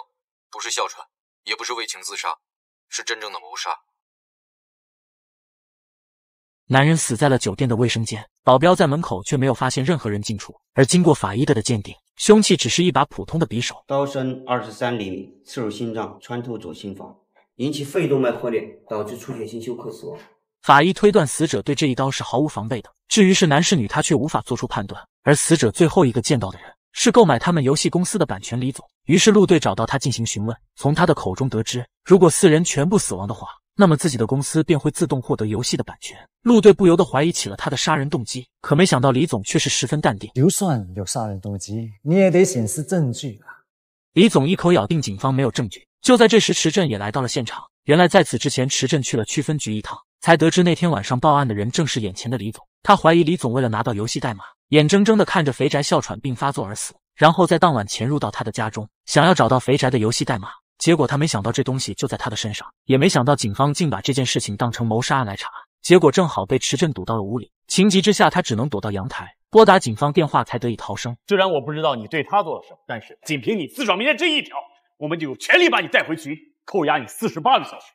不是哮喘，也不是为情自杀，是真正的谋杀。男人死在了酒店的卫生间，保镖在门口却没有发现任何人进出。而经过法医的鉴定，凶器只是一把普通的匕首，刀身二十三厘米，刺入心脏，穿透左心房，引起肺动脉破裂，导致出血性休克死亡。法医推断死者对这一刀是毫无防备的。至于是男是女，他却无法做出判断。而死者最后一个见到的人是购买他们游戏公司的版权李总，于是陆队找到他进行询问。从他的口中得知，如果四人全部死亡的话。那么自己的公司便会自动获得游戏的版权。陆队不由得怀疑起了他的杀人动机，可没想到李总却是十分淡定。就算有杀人动机，你也得显示证据啊！李总一口咬定警方没有证据。就在这时，池镇也来到了现场。原来在此之前，池镇去了区分局一趟，才得知那天晚上报案的人正是眼前的李总。他怀疑李总为了拿到游戏代码，眼睁睁的看着肥宅哮喘病发作而死，然后在当晚潜入到他的家中，想要找到肥宅的游戏代码。结果他没想到这东西就在他的身上，也没想到警方竟把这件事情当成谋杀案来查。结果正好被池镇堵到了屋里，情急之下他只能躲到阳台，拨打警方电话才得以逃生。虽然我不知道你对他做了什么，但是仅凭你自找明天这一条，我们就有权利把你带回局，扣押你四十八个小时。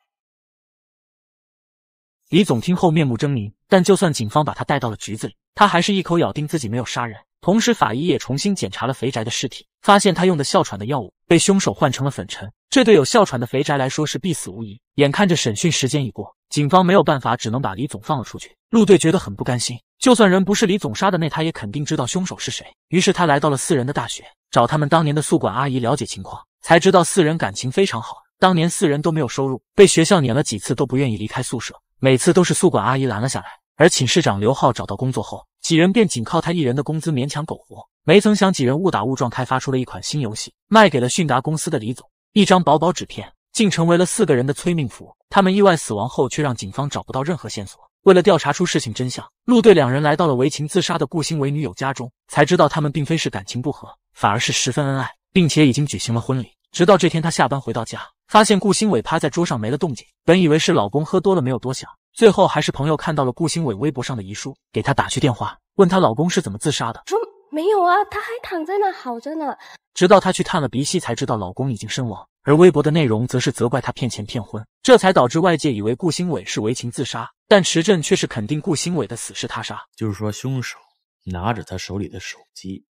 李总听后面目狰狞，但就算警方把他带到了局子里，他还是一口咬定自己没有杀人。同时法医也重新检查了肥宅的尸体，发现他用的哮喘的药物。被凶手换成了粉尘，这对有哮喘的肥宅来说是必死无疑。眼看着审讯时间已过，警方没有办法，只能把李总放了出去。陆队觉得很不甘心，就算人不是李总杀的，那他也肯定知道凶手是谁。于是他来到了四人的大学，找他们当年的宿管阿姨了解情况，才知道四人感情非常好。当年四人都没有收入，被学校撵了几次都不愿意离开宿舍，每次都是宿管阿姨拦了下来。而寝室长刘浩找到工作后，几人便仅靠他一人的工资勉强苟活。没曾想，几人误打误撞开发出了一款新游戏，卖给了迅达公司的李总。一张薄薄纸片，竟成为了四个人的催命符。他们意外死亡后，却让警方找不到任何线索。为了调查出事情真相，陆队两人来到了为情自杀的顾星伟女友家中，才知道他们并非是感情不和，反而是十分恩爱，并且已经举行了婚礼。直到这天，他下班回到家，发现顾星伟趴在桌上没了动静。本以为是老公喝多了，没有多想。最后还是朋友看到了顾兴伟微博上的遗书，给他打去电话，问他老公是怎么自杀的。说没有啊，他还躺在那，好着呢。直到他去探了鼻息，才知道老公已经身亡。而微博的内容则是责怪他骗钱骗婚，这才导致外界以为顾兴伟是为情自杀。但池振却是肯定顾兴伟的死是他杀，就是说凶手拿着他手里的手机，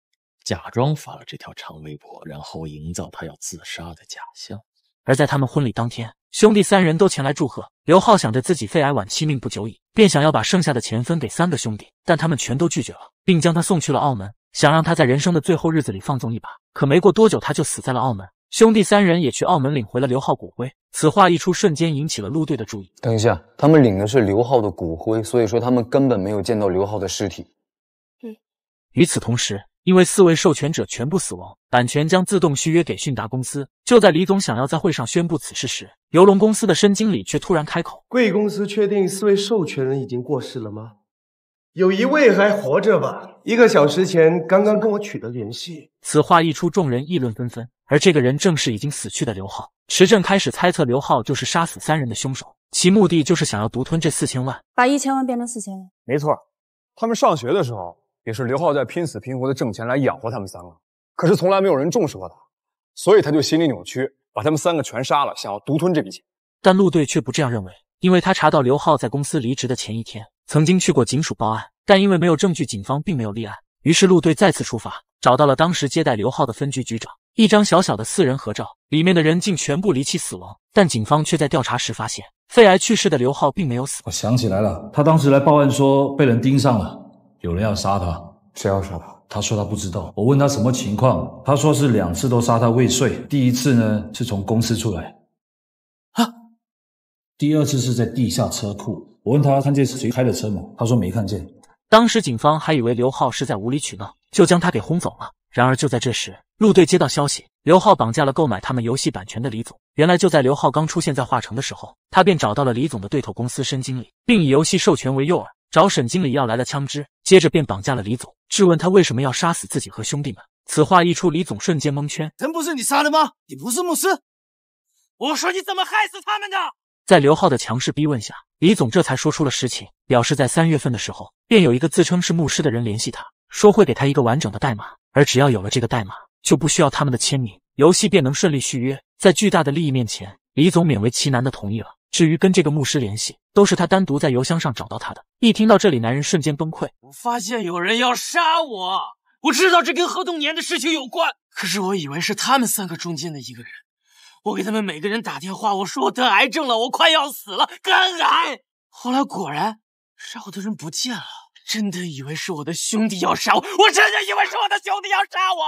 假装发了这条长微博，然后营造他要自杀的假象。而在他们婚礼当天。兄弟三人都前来祝贺。刘浩想着自己肺癌晚期，命不久矣，便想要把剩下的钱分给三个兄弟，但他们全都拒绝了，并将他送去了澳门，想让他在人生的最后日子里放纵一把。可没过多久，他就死在了澳门。兄弟三人也去澳门领回了刘浩骨灰。此话一出，瞬间引起了陆队的注意。等一下，他们领的是刘浩的骨灰，所以说他们根本没有见到刘浩的尸体。与此同时，因为四位授权者全部死亡，版权将自动续约给迅达公司。就在李总想要在会上宣布此事时，游龙公司的申经理却突然开口：“贵公司确定四位授权人已经过世了吗？有一位还活着吧？一个小时前刚刚跟我取得联系。”此话一出，众人议论纷纷。而这个人正是已经死去的刘浩。池正开始猜测，刘浩就是杀死三人的凶手，其目的就是想要独吞这四千万，把一千万变成四千万。没错，他们上学的时候，也是刘浩在拼死拼活的挣钱来养活他们三个。可是从来没有人重视过他，所以他就心理扭曲。把他们三个全杀了，想要独吞这笔钱。但陆队却不这样认为，因为他查到刘浩在公司离职的前一天，曾经去过警署报案，但因为没有证据，警方并没有立案。于是陆队再次出发，找到了当时接待刘浩的分局局长。一张小小的四人合照，里面的人竟全部离奇死亡。但警方却在调查时发现，肺癌去世的刘浩并没有死。我想起来了，他当时来报案说被人盯上了，有人要杀他。谁要杀他？他说他不知道。我问他什么情况，他说是两次都杀他未遂。第一次呢是从公司出来，啊，第二次是在地下车库。我问他看见是谁开的车吗？他说没看见。当时警方还以为刘浩是在无理取闹，就将他给轰走了。然而就在这时，陆队接到消息，刘浩绑架了购买他们游戏版权的李总。原来就在刘浩刚出现在华城的时候，他便找到了李总的对头公司申经理，并以游戏授权为诱饵。找沈经理要来了枪支，接着便绑架了李总，质问他为什么要杀死自己和兄弟们。此话一出，李总瞬间蒙圈：“人不是你杀的吗？你不是牧师？我说你怎么害死他们的？”在刘浩的强势逼问下，李总这才说出了实情，表示在三月份的时候，便有一个自称是牧师的人联系他，说会给他一个完整的代码，而只要有了这个代码，就不需要他们的签名，游戏便能顺利续约。在巨大的利益面前，李总勉为其难的同意了。至于跟这个牧师联系，都是他单独在邮箱上找到他的。一听到这里，男人瞬间崩溃。我发现有人要杀我，我知道这跟何东年的事情有关。可是我以为是他们三个中间的一个人。我给他们每个人打电话，我说我得癌症了，我快要死了，肝癌。后来果然，杀我的人不见了。真的以为是我的兄弟要杀我，我真的以为是我的兄弟要杀我。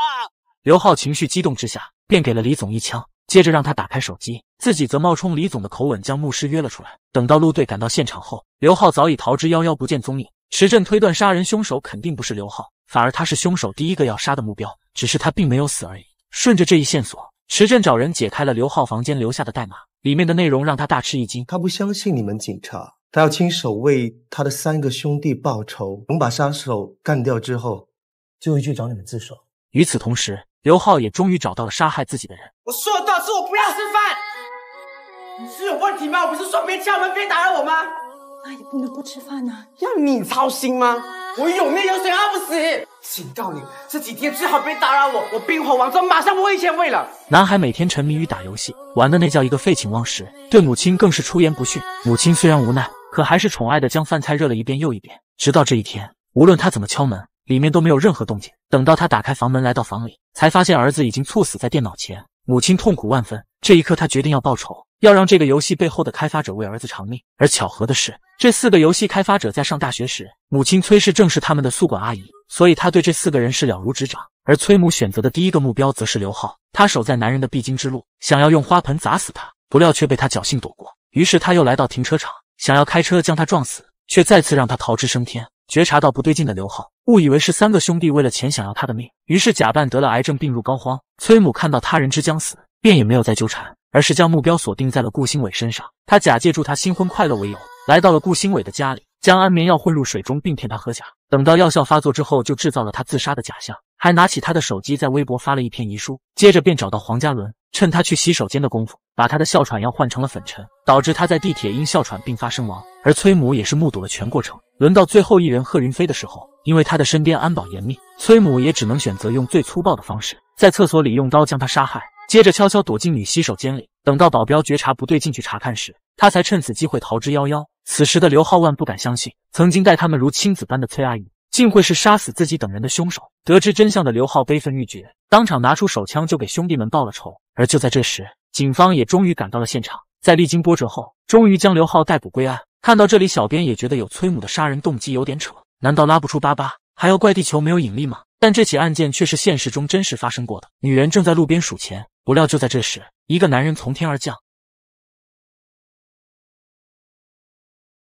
刘浩情绪激动之下，便给了李总一枪。接着让他打开手机，自己则冒充李总的口吻将牧师约了出来。等到陆队赶到现场后，刘浩早已逃之夭夭，不见踪影。池镇推断杀人凶手肯定不是刘浩，反而他是凶手第一个要杀的目标，只是他并没有死而已。顺着这一线索，池镇找人解开了刘浩房间留下的代码，里面的内容让他大吃一惊。他不相信你们警察，他要亲手为他的三个兄弟报仇。等把杀手干掉之后，就会去找你们自首。与此同时。刘浩也终于找到了杀害自己的人。我说的是我不要吃饭，你是有问题吗？我不是说别敲门，别打扰我吗？那也不能不吃饭啊，让你操心吗？我有命有水饿不死！警告你，这几天最好别打扰我，我冰火王中，马上不会险位了。男孩每天沉迷于打游戏，玩的那叫一个废寝忘食，对母亲更是出言不逊。母亲虽然无奈，可还是宠爱的将饭菜热了一遍又一遍。直到这一天，无论他怎么敲门，里面都没有任何动静。等到他打开房门来到房里。才发现儿子已经猝死在电脑前，母亲痛苦万分。这一刻，他决定要报仇，要让这个游戏背后的开发者为儿子偿命。而巧合的是，这四个游戏开发者在上大学时，母亲崔氏正是他们的宿管阿姨，所以他对这四个人是了如指掌。而崔母选择的第一个目标则是刘浩，他守在男人的必经之路，想要用花盆砸死他，不料却被他侥幸躲过。于是他又来到停车场，想要开车将他撞死，却再次让他逃之升天。觉察到不对劲的刘浩，误以为是三个兄弟为了钱想要他的命，于是假扮得了癌症，病入膏肓。崔母看到他人之将死，便也没有再纠缠，而是将目标锁定在了顾兴伟身上。他假借祝他新婚快乐为由，来到了顾兴伟的家里，将安眠药混入水中，并骗他喝下。等到药效发作之后，就制造了他自杀的假象，还拿起他的手机，在微博发了一篇遗书。接着便找到黄嘉伦，趁他去洗手间的功夫，把他的哮喘药换成了粉尘，导致他在地铁因哮喘病发身亡。而崔母也是目睹了全过程。轮到最后一人贺云飞的时候，因为他的身边安保严密，崔母也只能选择用最粗暴的方式，在厕所里用刀将他杀害，接着悄悄躲进女洗手间里。等到保镖觉察不对，进去查看时，他才趁此机会逃之夭夭。此时的刘浩万不敢相信，曾经待他们如亲子般的崔阿姨，竟会是杀死自己等人的凶手。得知真相的刘浩悲愤欲绝，当场拿出手枪就给兄弟们报了仇。而就在这时，警方也终于赶到了现场，在历经波折后，终于将刘浩逮捕归案。看到这里，小编也觉得有崔母的杀人动机有点扯，难道拉不出粑粑还要怪地球没有引力吗？但这起案件却是现实中真实发生过的。女人正在路边数钱，不料就在这时，一个男人从天而降。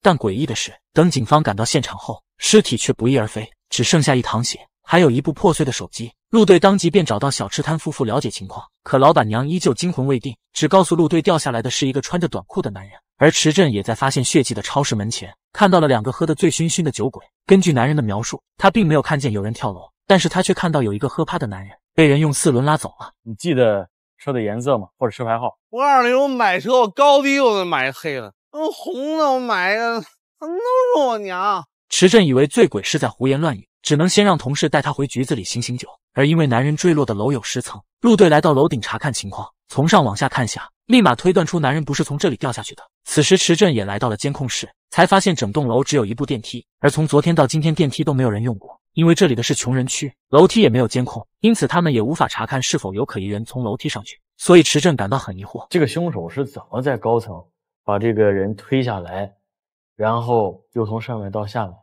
但诡异的是，等警方赶到现场后，尸体却不翼而飞，只剩下一淌血，还有一部破碎的手机。陆队当即便找到小吃摊夫妇了解情况，可老板娘依旧惊魂未定，只告诉陆队掉下来的是一个穿着短裤的男人。而池镇也在发现血迹的超市门前看到了两个喝得醉醺醺的酒鬼。根据男人的描述，他并没有看见有人跳楼，但是他却看到有一个喝趴的男人被人用四轮拉走了。你记得车的颜色吗？或者车牌号？我告诉你，我买车我高低我都买黑的，那红的我买，都是我娘。池镇以为醉鬼是在胡言乱语，只能先让同事带他回局子里醒醒酒。而因为男人坠落的楼有十层，陆队来到楼顶查看情况，从上往下看下，立马推断出男人不是从这里掉下去的。此时池镇也来到了监控室，才发现整栋楼只有一部电梯，而从昨天到今天电梯都没有人用过，因为这里的是穷人区，楼梯也没有监控，因此他们也无法查看是否有可疑人从楼梯上去。所以池镇感到很疑惑：这个凶手是怎么在高层把这个人推下来，然后又从上面到下面，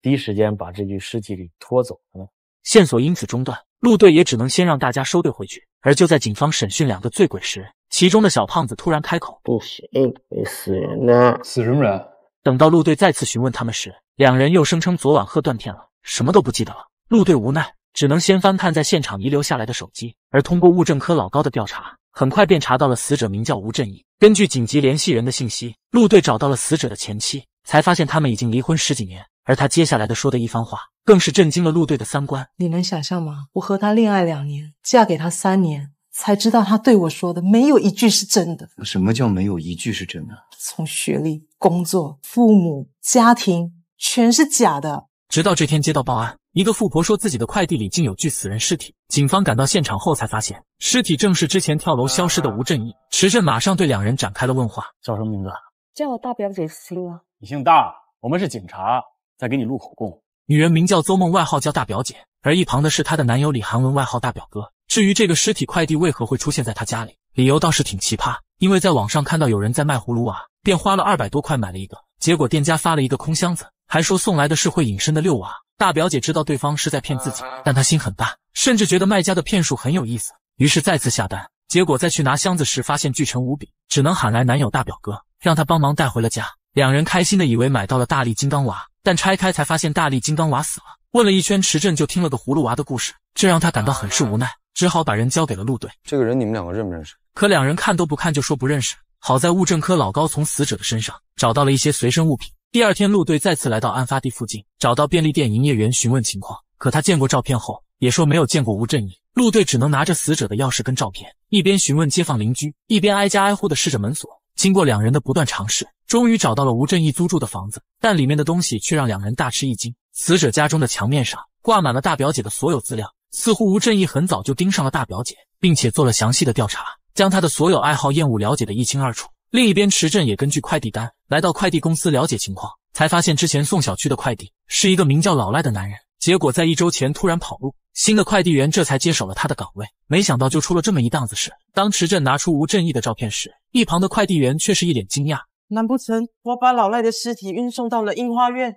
第一时间把这具尸体给拖走的呢？线索因此中断，陆队也只能先让大家收队回去。而就在警方审讯两个醉鬼时，其中的小胖子突然开口：“不行，没死人，死什么人？”等到陆队再次询问他们时，两人又声称昨晚喝断片了，什么都不记得了。陆队无奈，只能先翻看在现场遗留下来的手机。而通过物证科老高的调查，很快便查到了死者名叫吴振义。根据紧急联系人的信息，陆队找到了死者的前妻，才发现他们已经离婚十几年。而他接下来的说的一番话，更是震惊了陆队的三观。你能想象吗？我和他恋爱两年，嫁给他三年，才知道他对我说的没有一句是真的。什么叫没有一句是真的？从学历、工作、父母、家庭，全是假的。直到这天，接到报案，一个富婆说自己的快递里竟有具死人尸体。警方赶到现场后，才发现尸体正是之前跳楼消失的吴正义。池镇马上对两人展开了问话：“叫什么名字？”“叫我大表姐，行了。”“你姓大？我们是警察。”再给你录口供。女人名叫邹梦，外号叫大表姐，而一旁的是她的男友李韩文，外号大表哥。至于这个尸体快递为何会出现在她家里，理由倒是挺奇葩。因为在网上看到有人在卖葫芦娃，便花了二百多块买了一个，结果店家发了一个空箱子，还说送来的是会隐身的六娃。大表姐知道对方是在骗自己，但她心很大，甚至觉得卖家的骗术很有意思，于是再次下单。结果再去拿箱子时发现巨沉无比，只能喊来男友大表哥，让他帮忙带回了家。两人开心的以为买到了大力金刚娃，但拆开才发现大力金刚娃死了。问了一圈池镇，就听了个葫芦娃的故事，这让他感到很是无奈，只好把人交给了陆队。这个人你们两个认不认识？可两人看都不看就说不认识。好在物证科老高从死者的身上找到了一些随身物品。第二天，陆队再次来到案发地附近，找到便利店营业员询问情况。可他见过照片后也说没有见过吴正义。陆队只能拿着死者的钥匙跟照片，一边询问街坊邻居，一边挨家挨户的试着门锁。经过两人的不断尝试，终于找到了吴正义租住的房子，但里面的东西却让两人大吃一惊。死者家中的墙面上挂满了大表姐的所有资料，似乎吴正义很早就盯上了大表姐，并且做了详细的调查，将她的所有爱好、厌恶了解的一清二楚。另一边，池镇也根据快递单来到快递公司了解情况，才发现之前送小区的快递是一个名叫老赖的男人。结果在一周前突然跑路，新的快递员这才接手了他的岗位。没想到就出了这么一档子事。当池镇拿出吴正义的照片时，一旁的快递员却是一脸惊讶：“难不成我把老赖的尸体运送到了樱花院？”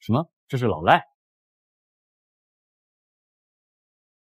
什么？这是老赖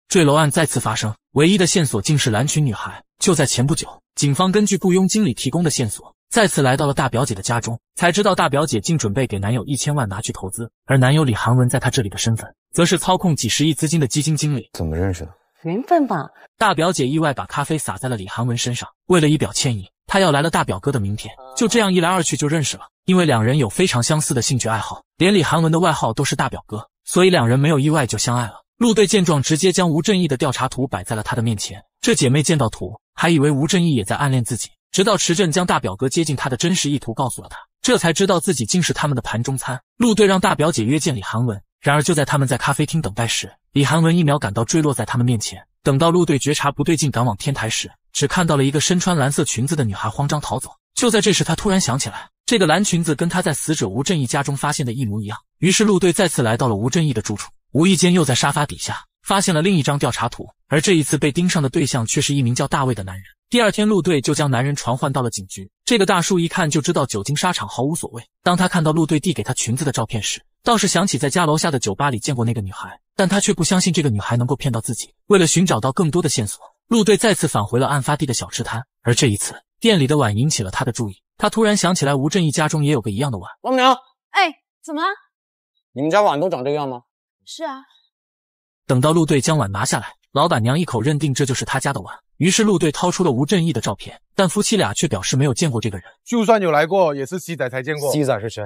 坠楼案再次发生，唯一的线索竟是蓝裙女孩。就在前不久，警方根据雇佣经理提供的线索。”再次来到了大表姐的家中，才知道大表姐竟准备给男友一千万拿去投资，而男友李寒文在她这里的身份，则是操控几十亿资金的基金经理。怎么认识的？缘分吧。大表姐意外把咖啡洒在了李寒文身上，为了一表歉意，她要来了大表哥的名片。就这样一来二去就认识了，因为两人有非常相似的兴趣爱好，连李寒文的外号都是大表哥，所以两人没有意外就相爱了。陆队见状，直接将吴正义的调查图摆在了他的面前。这姐妹见到图，还以为吴正义也在暗恋自己。直到池镇将大表哥接近他的真实意图告诉了他，这才知道自己竟是他们的盘中餐。陆队让大表姐约见李寒文，然而就在他们在咖啡厅等待时，李寒文一秒感到坠落在他们面前。等到陆队觉察不对劲，赶往天台时，只看到了一个身穿蓝色裙子的女孩慌张逃走。就在这时，他突然想起来，这个蓝裙子跟他在死者吴正义家中发现的一模一样。于是陆队再次来到了吴正义的住处，无意间又在沙发底下发现了另一张调查图，而这一次被盯上的对象却是一名叫大卫的男人。第二天，陆队就将男人传唤到了警局。这个大叔一看就知道久经沙场，毫无所谓。当他看到陆队递给他裙子的照片时，倒是想起在家楼下的酒吧里见过那个女孩，但他却不相信这个女孩能够骗到自己。为了寻找到更多的线索，陆队再次返回了案发地的小吃摊。而这一次，店里的碗引起了他的注意。他突然想起来，吴正义家中也有个一样的碗。王板娘，哎，怎么了？你们家碗都长这样吗？是啊。等到陆队将碗拿下来，老板娘一口认定这就是他家的碗。于是陆队掏出了吴正义的照片，但夫妻俩却表示没有见过这个人。就算有来过，也是西仔才见过。西仔是谁？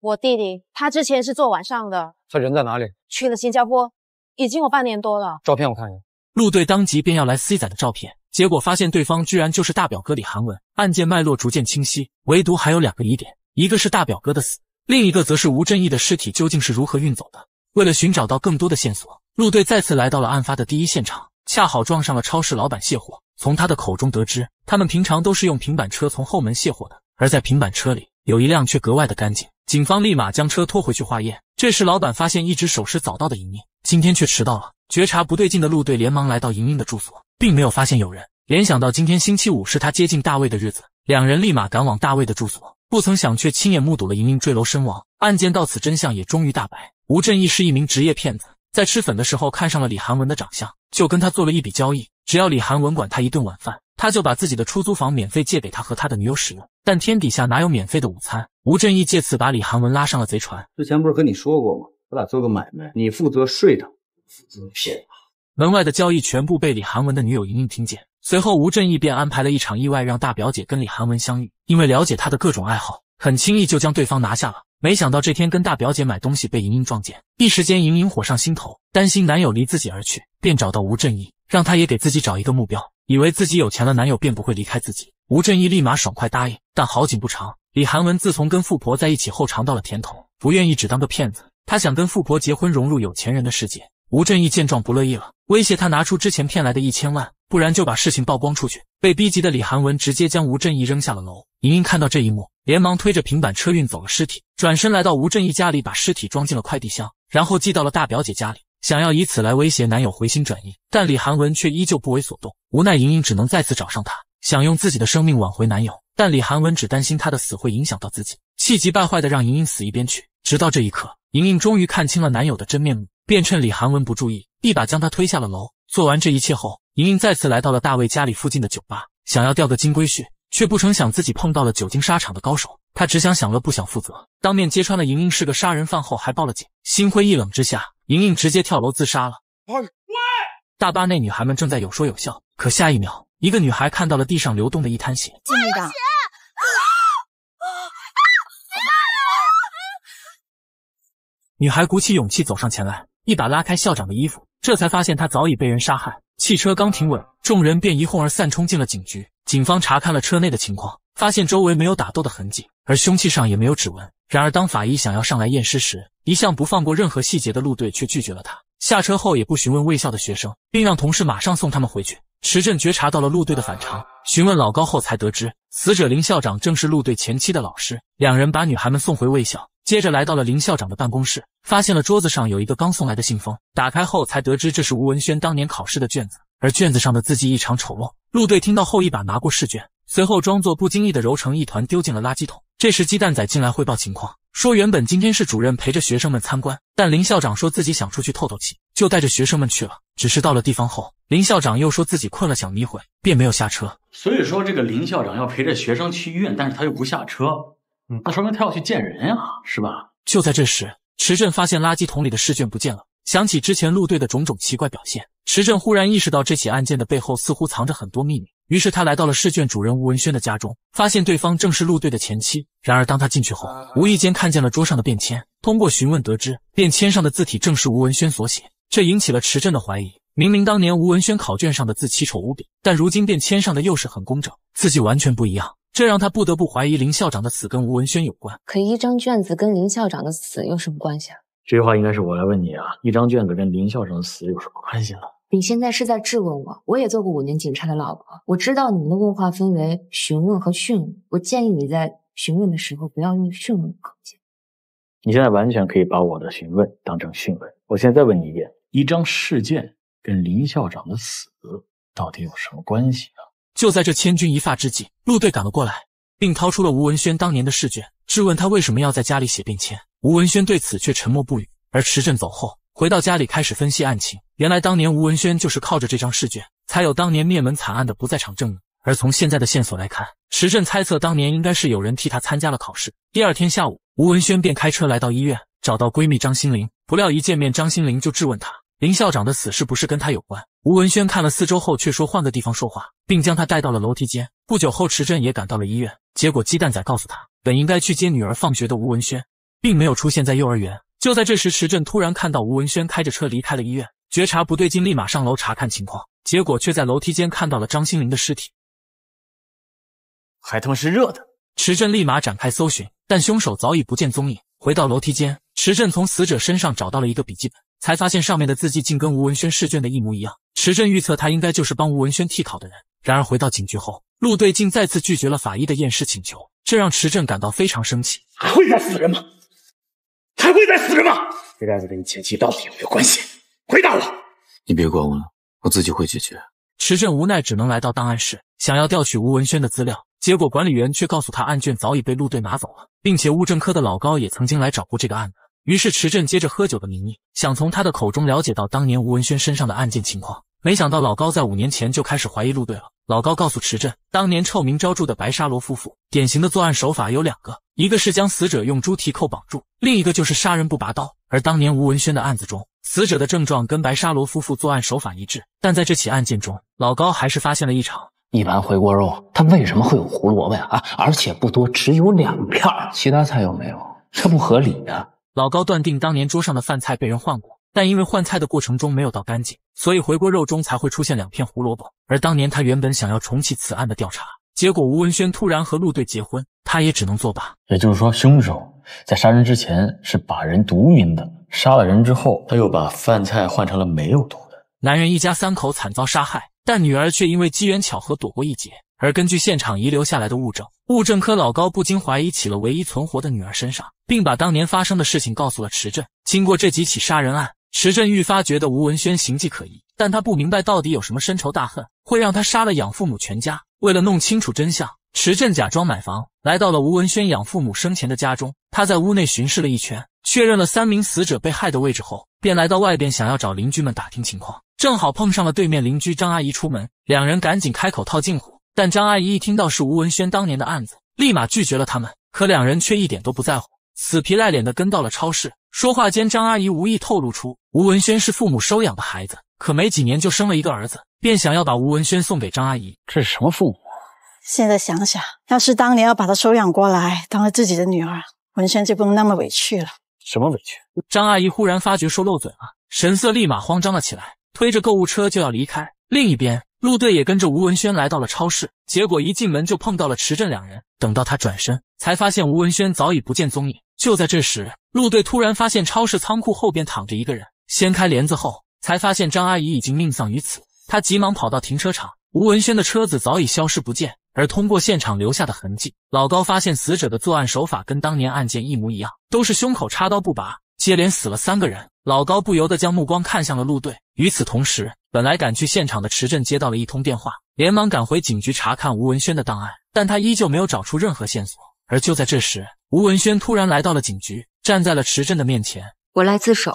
我弟弟，他之前是做晚上的。他人在哪里？去了新加坡，已经有半年多了。照片我看一下。陆队当即便要来西仔的照片，结果发现对方居然就是大表哥李韩文。案件脉络逐渐清晰，唯独还有两个疑点：一个是大表哥的死，另一个则是吴正义的尸体究竟是如何运走的。为了寻找到更多的线索，陆队再次来到了案发的第一现场。恰好撞上了超市老板卸货，从他的口中得知，他们平常都是用平板车从后门卸货的。而在平板车里，有一辆却格外的干净。警方立马将车拖回去化验。这时，老板发现一直守时早到的莹莹今天却迟到了，觉察不对劲的陆队连忙来到莹莹的住所，并没有发现有人。联想到今天星期五是他接近大卫的日子，两人立马赶往大卫的住所，不曾想却亲眼目睹了莹莹坠楼身亡。案件到此，真相也终于大白。吴正义是一名职业骗子。在吃粉的时候，看上了李韩文的长相，就跟他做了一笔交易。只要李韩文管他一顿晚饭，他就把自己的出租房免费借给他和他的女友使用。但天底下哪有免费的午餐？吴镇义借此把李韩文拉上了贼船。之前不是和你说过吗？我俩做个买卖，你负责睡的，负责骗。门外的交易全部被李韩文的女友莹莹听见。随后，吴镇义便安排了一场意外，让大表姐跟李韩文相遇。因为了解他的各种爱好，很轻易就将对方拿下了。没想到这天跟大表姐买东西被莹莹撞见，一时间莹莹火上心头，担心男友离自己而去，便找到吴正义，让他也给自己找一个目标，以为自己有钱了，男友便不会离开自己。吴正义立马爽快答应，但好景不长，李寒文自从跟富婆在一起后，尝到了甜头，不愿意只当个骗子，他想跟富婆结婚，融入有钱人的世界。吴正义见状不乐意了，威胁他拿出之前骗来的一千万，不然就把事情曝光出去。被逼急的李涵文直接将吴正义扔下了楼。莹莹看到这一幕，连忙推着平板车运走了尸体，转身来到吴正义家里，把尸体装进了快递箱，然后寄到了大表姐家里，想要以此来威胁男友回心转意。但李涵文却依旧不为所动，无奈莹莹只能再次找上他，想用自己的生命挽回男友。但李涵文只担心他的死会影响到自己，气急败坏的让莹莹死一边去。直到这一刻，莹莹终于看清了男友的真面目。便趁李寒文不注意，一把将他推下了楼。做完这一切后，莹莹再次来到了大卫家里附近的酒吧，想要钓个金龟婿，却不成想自己碰到了久经沙场的高手。他只想享乐，不想负责。当面揭穿了莹莹是个杀人犯后，还报了警。心灰意冷之下，莹莹直接跳楼自杀了。喂，大巴内女孩们正在有说有笑，可下一秒，一个女孩看到了地上流动的一滩血。女孩鼓起勇气走上前来，一把拉开校长的衣服，这才发现他早已被人杀害。汽车刚停稳，众人便一哄而散，冲进了警局。警方查看了车内的情况，发现周围没有打斗的痕迹，而凶器上也没有指纹。然而，当法医想要上来验尸时，一向不放过任何细节的陆队却拒绝了他。下车后，也不询问卫校的学生，并让同事马上送他们回去。池镇觉察到了陆队的反常，询问老高后才得知，死者林校长正是陆队前妻的老师。两人把女孩们送回卫校。接着来到了林校长的办公室，发现了桌子上有一个刚送来的信封。打开后才得知这是吴文轩当年考试的卷子，而卷子上的字迹异常丑陋。陆队听到后一把拿过试卷，随后装作不经意的揉成一团，丢进了垃圾桶。这时鸡蛋仔进来汇报情况，说原本今天是主任陪着学生们参观，但林校长说自己想出去透透气，就带着学生们去了。只是到了地方后，林校长又说自己困了想眯会，便没有下车。所以说，这个林校长要陪着学生去医院，但是他又不下车。那说明他要去见人呀，是吧？就在这时，池镇发现垃圾桶里的试卷不见了。想起之前陆队的种种奇怪表现，池镇忽然意识到这起案件的背后似乎藏着很多秘密。于是他来到了试卷主人吴文轩的家中，发现对方正是陆队的前妻。然而当他进去后，无意间看见了桌上的便签。通过询问得知，便签上的字体正是吴文轩所写，这引起了池镇的怀疑。明明当年吴文轩考卷上的字奇丑无比，但如今便签上的又是很工整，字迹完全不一样。这让他不得不怀疑林校长的死跟吴文轩有关。可一张卷子跟林校长的死有什么关系啊？这句话应该是我来问你啊！一张卷子跟林校长的死有什么关系了？你现在是在质问我？我也做过五年警察的老婆，我知道你们的问话分为询问和讯问。我建议你在询问的时候不要用讯问的口气。你现在完全可以把我的询问当成讯问。我现在再问你一遍：一张试卷跟林校长的死到底有什么关系？就在这千钧一发之际，陆队赶了过来，并掏出了吴文轩当年的试卷，质问他为什么要在家里写便签。吴文轩对此却沉默不语。而池镇走后，回到家里开始分析案情。原来当年吴文轩就是靠着这张试卷，才有当年灭门惨案的不在场证明。而从现在的线索来看，池镇猜测当年应该是有人替他参加了考试。第二天下午，吴文轩便开车来到医院，找到闺蜜张心凌。不料一见面，张心凌就质问他。林校长的死是不是跟他有关？吴文轩看了四周后，却说换个地方说话，并将他带到了楼梯间。不久后，池镇也赶到了医院。结果，鸡蛋仔告诉他，本应该去接女儿放学的吴文轩，并没有出现在幼儿园。就在这时，池镇突然看到吴文轩开着车离开了医院，觉察不对劲，立马上楼查看情况。结果却在楼梯间看到了张心凌的尸体，还他妈是热的！池镇立马展开搜寻，但凶手早已不见踪影。回到楼梯间，池镇从死者身上找到了一个笔记本。才发现上面的字迹竟跟吴文轩试卷的一模一样。池镇预测他应该就是帮吴文轩替考的人。然而回到警局后，陆队竟再次拒绝了法医的验尸请求，这让池镇感到非常生气。还会再死人吗？还会再死人吗？这案子跟你前妻到底有没有关系？回答我！你别管我了，我自己会解决。池镇无奈只能来到档案室，想要调取吴文轩的资料，结果管理员却告诉他，案卷早已被陆队拿走了，并且物证科的老高也曾经来找过这个案子。于是池镇接着喝酒的名义，想从他的口中了解到当年吴文轩身上的案件情况。没想到老高在五年前就开始怀疑陆队了。老高告诉池镇，当年臭名昭著的白沙罗夫妇典型的作案手法有两个：一个是将死者用猪蹄扣绑住，另一个就是杀人不拔刀。而当年吴文轩的案子中，死者的症状跟白沙罗夫妇作案手法一致。但在这起案件中，老高还是发现了异常：一盘回锅肉，它为什么会有胡萝卜呀？啊，而且不多，只有两片儿。其他菜有没有？这不合理呀。老高断定当年桌上的饭菜被人换过，但因为换菜的过程中没有倒干净，所以回锅肉中才会出现两片胡萝卜。而当年他原本想要重启此案的调查，结果吴文轩突然和陆队结婚，他也只能作罢。也就是说，凶手在杀人之前是把人毒晕的，杀了人之后他又把饭菜换成了没有毒的。男人一家三口惨遭杀害，但女儿却因为机缘巧合躲过一劫。而根据现场遗留下来的物证，物证科老高不禁怀疑起了唯一存活的女儿身上，并把当年发生的事情告诉了池镇。经过这几起杀人案，池镇愈发觉得吴文轩行迹可疑，但他不明白到底有什么深仇大恨会让他杀了养父母全家。为了弄清楚真相，池镇假装买房，来到了吴文轩养父母生前的家中。他在屋内巡视了一圈，确认了三名死者被害的位置后，便来到外边，想要找邻居们打听情况。正好碰上了对面邻居张阿姨出门，两人赶紧开口套近乎。但张阿姨一听到是吴文轩当年的案子，立马拒绝了他们。可两人却一点都不在乎，死皮赖脸的跟到了超市。说话间，张阿姨无意透露出吴文轩是父母收养的孩子，可没几年就生了一个儿子，便想要把吴文轩送给张阿姨。这是什么父母？现在想想，要是当年要把他收养过来，当了自己的女儿，文轩就不能那么委屈了。什么委屈？张阿姨忽然发觉说漏嘴了，神色立马慌张了起来，推着购物车就要离开。另一边。陆队也跟着吴文轩来到了超市，结果一进门就碰到了池镇两人。等到他转身，才发现吴文轩早已不见踪影。就在这时，陆队突然发现超市仓库后边躺着一个人，掀开帘子后，才发现张阿姨已经命丧于此。他急忙跑到停车场，吴文轩的车子早已消失不见。而通过现场留下的痕迹，老高发现死者的作案手法跟当年案件一模一样，都是胸口插刀不拔，接连死了三个人。老高不由得将目光看向了陆队。与此同时，本来赶去现场的池镇接到了一通电话，连忙赶回警局查看吴文轩的档案，但他依旧没有找出任何线索。而就在这时，吴文轩突然来到了警局，站在了池镇的面前：“我来自首，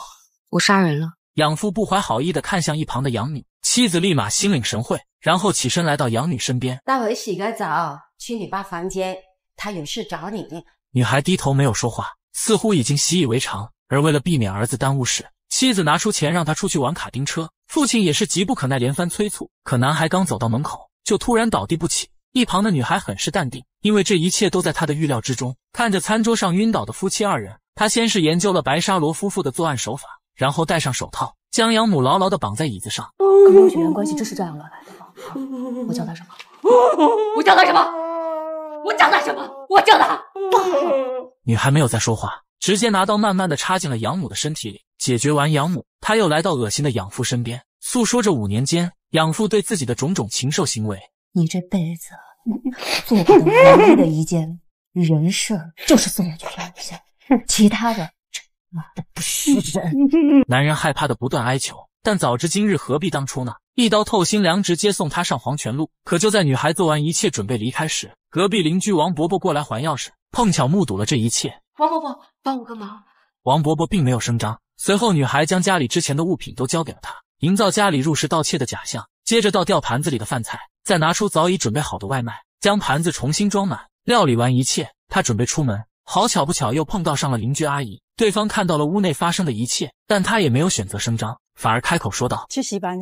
我杀人了。”养父不怀好意的看向一旁的养女，妻子立马心领神会，然后起身来到养女身边：“待会洗个澡，去你爸房间，他有事找你。”女孩低头没有说话，似乎已经习以为常。而为了避免儿子耽误事，妻子拿出钱让他出去玩卡丁车，父亲也是急不可耐，连番催促。可男孩刚走到门口，就突然倒地不起。一旁的女孩很是淡定，因为这一切都在她的预料之中。看着餐桌上晕倒的夫妻二人，她先是研究了白沙罗夫妇的作案手法，然后戴上手套，将养母牢牢地绑在椅子上。跟我们血缘关系真是这样乱来的吗？我叫他什么？我叫他什么？我叫他什么？我叫他。女孩没有再说话，直接拿刀慢慢的插进了养母的身体里。解决完养母，他又来到恶心的养父身边，诉说着五年间养父对自己的种种禽兽行为。你这辈子 做过的唯一的一件人事就是送我去乡下，其他的妈的不是人。男人害怕的不断哀求，但早知今日何必当初呢？一刀透心凉，直接送他上黄泉路。可就在女孩做完一切准备离开时，隔壁邻居王伯伯过来还钥匙，碰巧目睹了这一切。王伯伯，帮我个忙。王伯伯并没有声张。随后，女孩将家里之前的物品都交给了他，营造家里入室盗窃的假象。接着倒掉盘子里的饭菜，再拿出早已准备好的外卖，将盘子重新装满。料理完一切，他准备出门。好巧不巧，又碰到上了邻居阿姨。对方看到了屋内发生的一切，但他也没有选择声张，反而开口说道：“去洗碗。”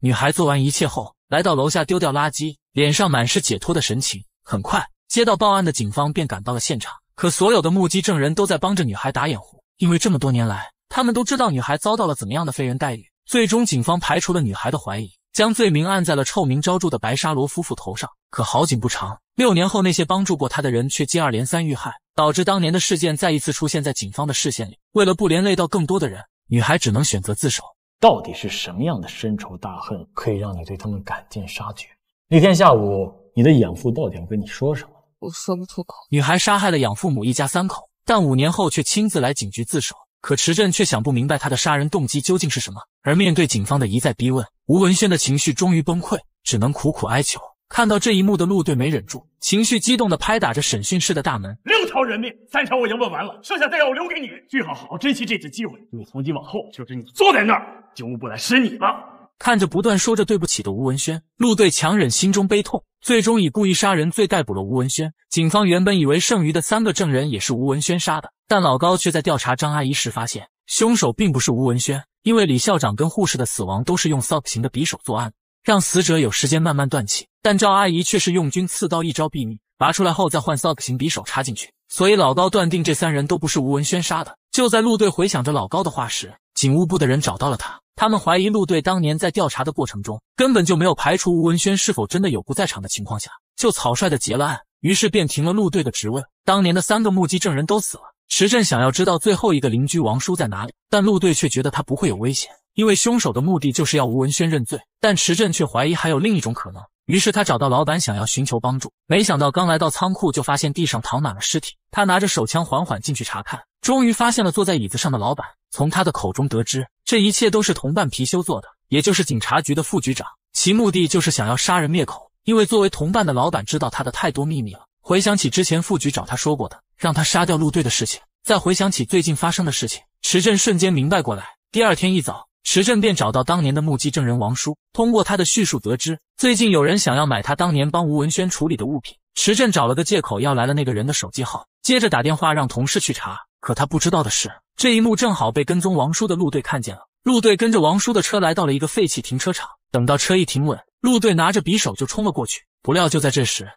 女孩做完一切后，来到楼下丢掉垃圾，脸上满是解脱的神情。很快，接到报案的警方便赶到了现场。可所有的目击证人都在帮着女孩打掩护，因为这么多年来，他们都知道女孩遭到了怎么样的非人待遇。最终，警方排除了女孩的怀疑，将罪名按在了臭名昭著的白沙罗夫妇头上。可好景不长，六年后，那些帮助过他的人却接二连三遇害，导致当年的事件再一次出现在警方的视线里。为了不连累到更多的人，女孩只能选择自首。到底是什么样的深仇大恨，可以让你对他们赶尽杀绝？那天下午，你的养父到底要跟你说什么？我说不出口。女孩杀害了养父母一家三口，但五年后却亲自来警局自首。可池振却想不明白她的杀人动机究竟是什么。而面对警方的一再逼问，吴文轩的情绪终于崩溃，只能苦苦哀求。看到这一幕的陆队没忍住，情绪激动的拍打着审讯室的大门。六条人命，三条我已经问完了，剩下再让我留给你，最好好好珍惜这次机会。你从今往后就是你坐在那儿，警务部来是你吧？看着不断说着对不起的吴文轩，陆队强忍心中悲痛，最终以故意杀人罪逮捕了吴文轩。警方原本以为剩余的三个证人也是吴文轩杀的，但老高却在调查张阿姨时发现，凶手并不是吴文轩，因为李校长跟护士的死亡都是用 s sock 型的匕首作案，让死者有时间慢慢断气，但赵阿姨却是用军刺刀一招毙命，拔出来后再换 s sock 型匕首插进去，所以老高断定这三人都不是吴文轩杀的。就在陆队回想着老高的话时，警务部的人找到了他。他们怀疑陆队当年在调查的过程中，根本就没有排除吴文轩是否真的有不在场的情况下，就草率的结了案。于是便停了陆队的职位。当年的三个目击证人都死了。池镇想要知道最后一个邻居王叔在哪里，但陆队却觉得他不会有危险。因为凶手的目的就是要吴文轩认罪，但池镇却怀疑还有另一种可能，于是他找到老板想要寻求帮助。没想到刚来到仓库，就发现地上躺满了尸体。他拿着手枪缓缓进去查看，终于发现了坐在椅子上的老板。从他的口中得知，这一切都是同伴貔貅做的，也就是警察局的副局长。其目的就是想要杀人灭口，因为作为同伴的老板知道他的太多秘密了。回想起之前副局找他说过的，让他杀掉陆队的事情，再回想起最近发生的事情，池镇瞬间明白过来。第二天一早。池镇便找到当年的目击证人王叔，通过他的叙述得知，最近有人想要买他当年帮吴文轩处理的物品。池镇找了个借口要来了那个人的手机号，接着打电话让同事去查。可他不知道的是，这一幕正好被跟踪王叔的陆队看见了。陆队跟着王叔的车来到了一个废弃停车场，等到车一停稳，陆队拿着匕首就冲了过去。不料就在这时，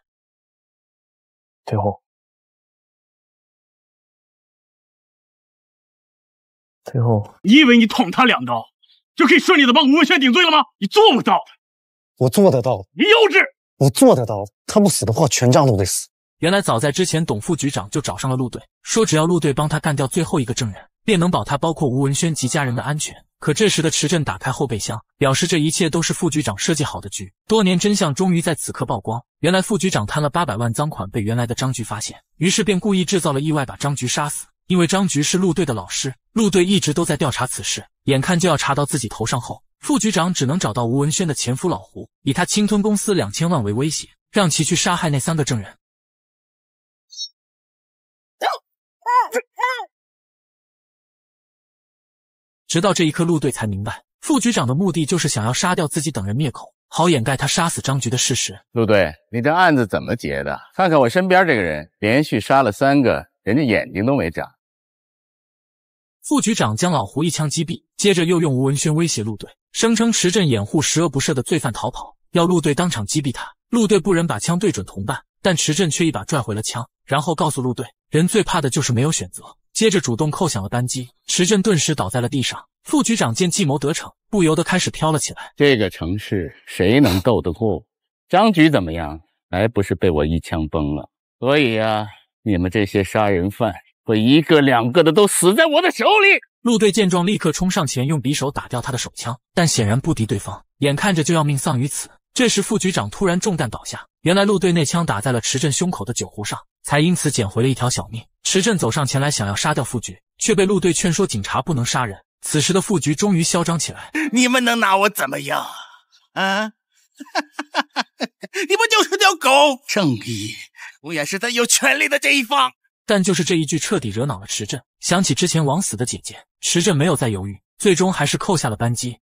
退后，退后！你以为你捅他两刀？就可以顺利的帮吴文轩顶罪了吗？你做不到，我做得到。你幼稚，我做得到。他不死的话，全仗都得死。原来早在之前，董副局长就找上了陆队，说只要陆队帮他干掉最后一个证人，便能保他包括吴文轩及家人的安全。可这时的池镇打开后备箱，表示这一切都是副局长设计好的局。多年真相终于在此刻曝光，原来副局长贪了八百万赃款，被原来的张局发现，于是便故意制造了意外，把张局杀死。因为张局是陆队的老师，陆队一直都在调查此事，眼看就要查到自己头上后，副局长只能找到吴文轩的前夫老胡，以他侵吞公司两千万为威胁，让其去杀害那三个证人。直到这一刻，陆队才明白，副局长的目的就是想要杀掉自己等人灭口，好掩盖他杀死张局的事实。陆队，你这案子怎么结的？看看我身边这个人，连续杀了三个人，家眼睛都没眨。副局长将老胡一枪击毙，接着又用吴文轩威胁陆队，声称池镇掩护十恶不赦的罪犯逃跑，要陆队当场击毙他。陆队不忍把枪对准同伴，但池镇却一把拽回了枪，然后告诉陆队：“人最怕的就是没有选择。”接着主动扣响了扳机，池镇顿时倒在了地上。副局长见计谋得逞，不由得开始飘了起来：“这个城市谁能斗得过？张局怎么样？还不是被我一枪崩了？所以啊，你们这些杀人犯……”我一个两个的都死在我的手里。陆队见状，立刻冲上前，用匕首打掉他的手枪，但显然不敌对方，眼看着就要命丧于此。这时，副局长突然中弹倒下。原来，陆队那枪打在了池镇胸口的酒壶上，才因此捡回了一条小命。池镇走上前来，想要杀掉副局，却被陆队劝说：“警察不能杀人。”此时的副局终于嚣张起来：“你们能拿我怎么样？啊？哈哈哈哈哈！你不就是条狗？正义永远是在有权利的这一方。”但就是这一句，彻底惹恼了池振。想起之前枉死的姐姐，池振没有再犹豫，最终还是扣下了扳机。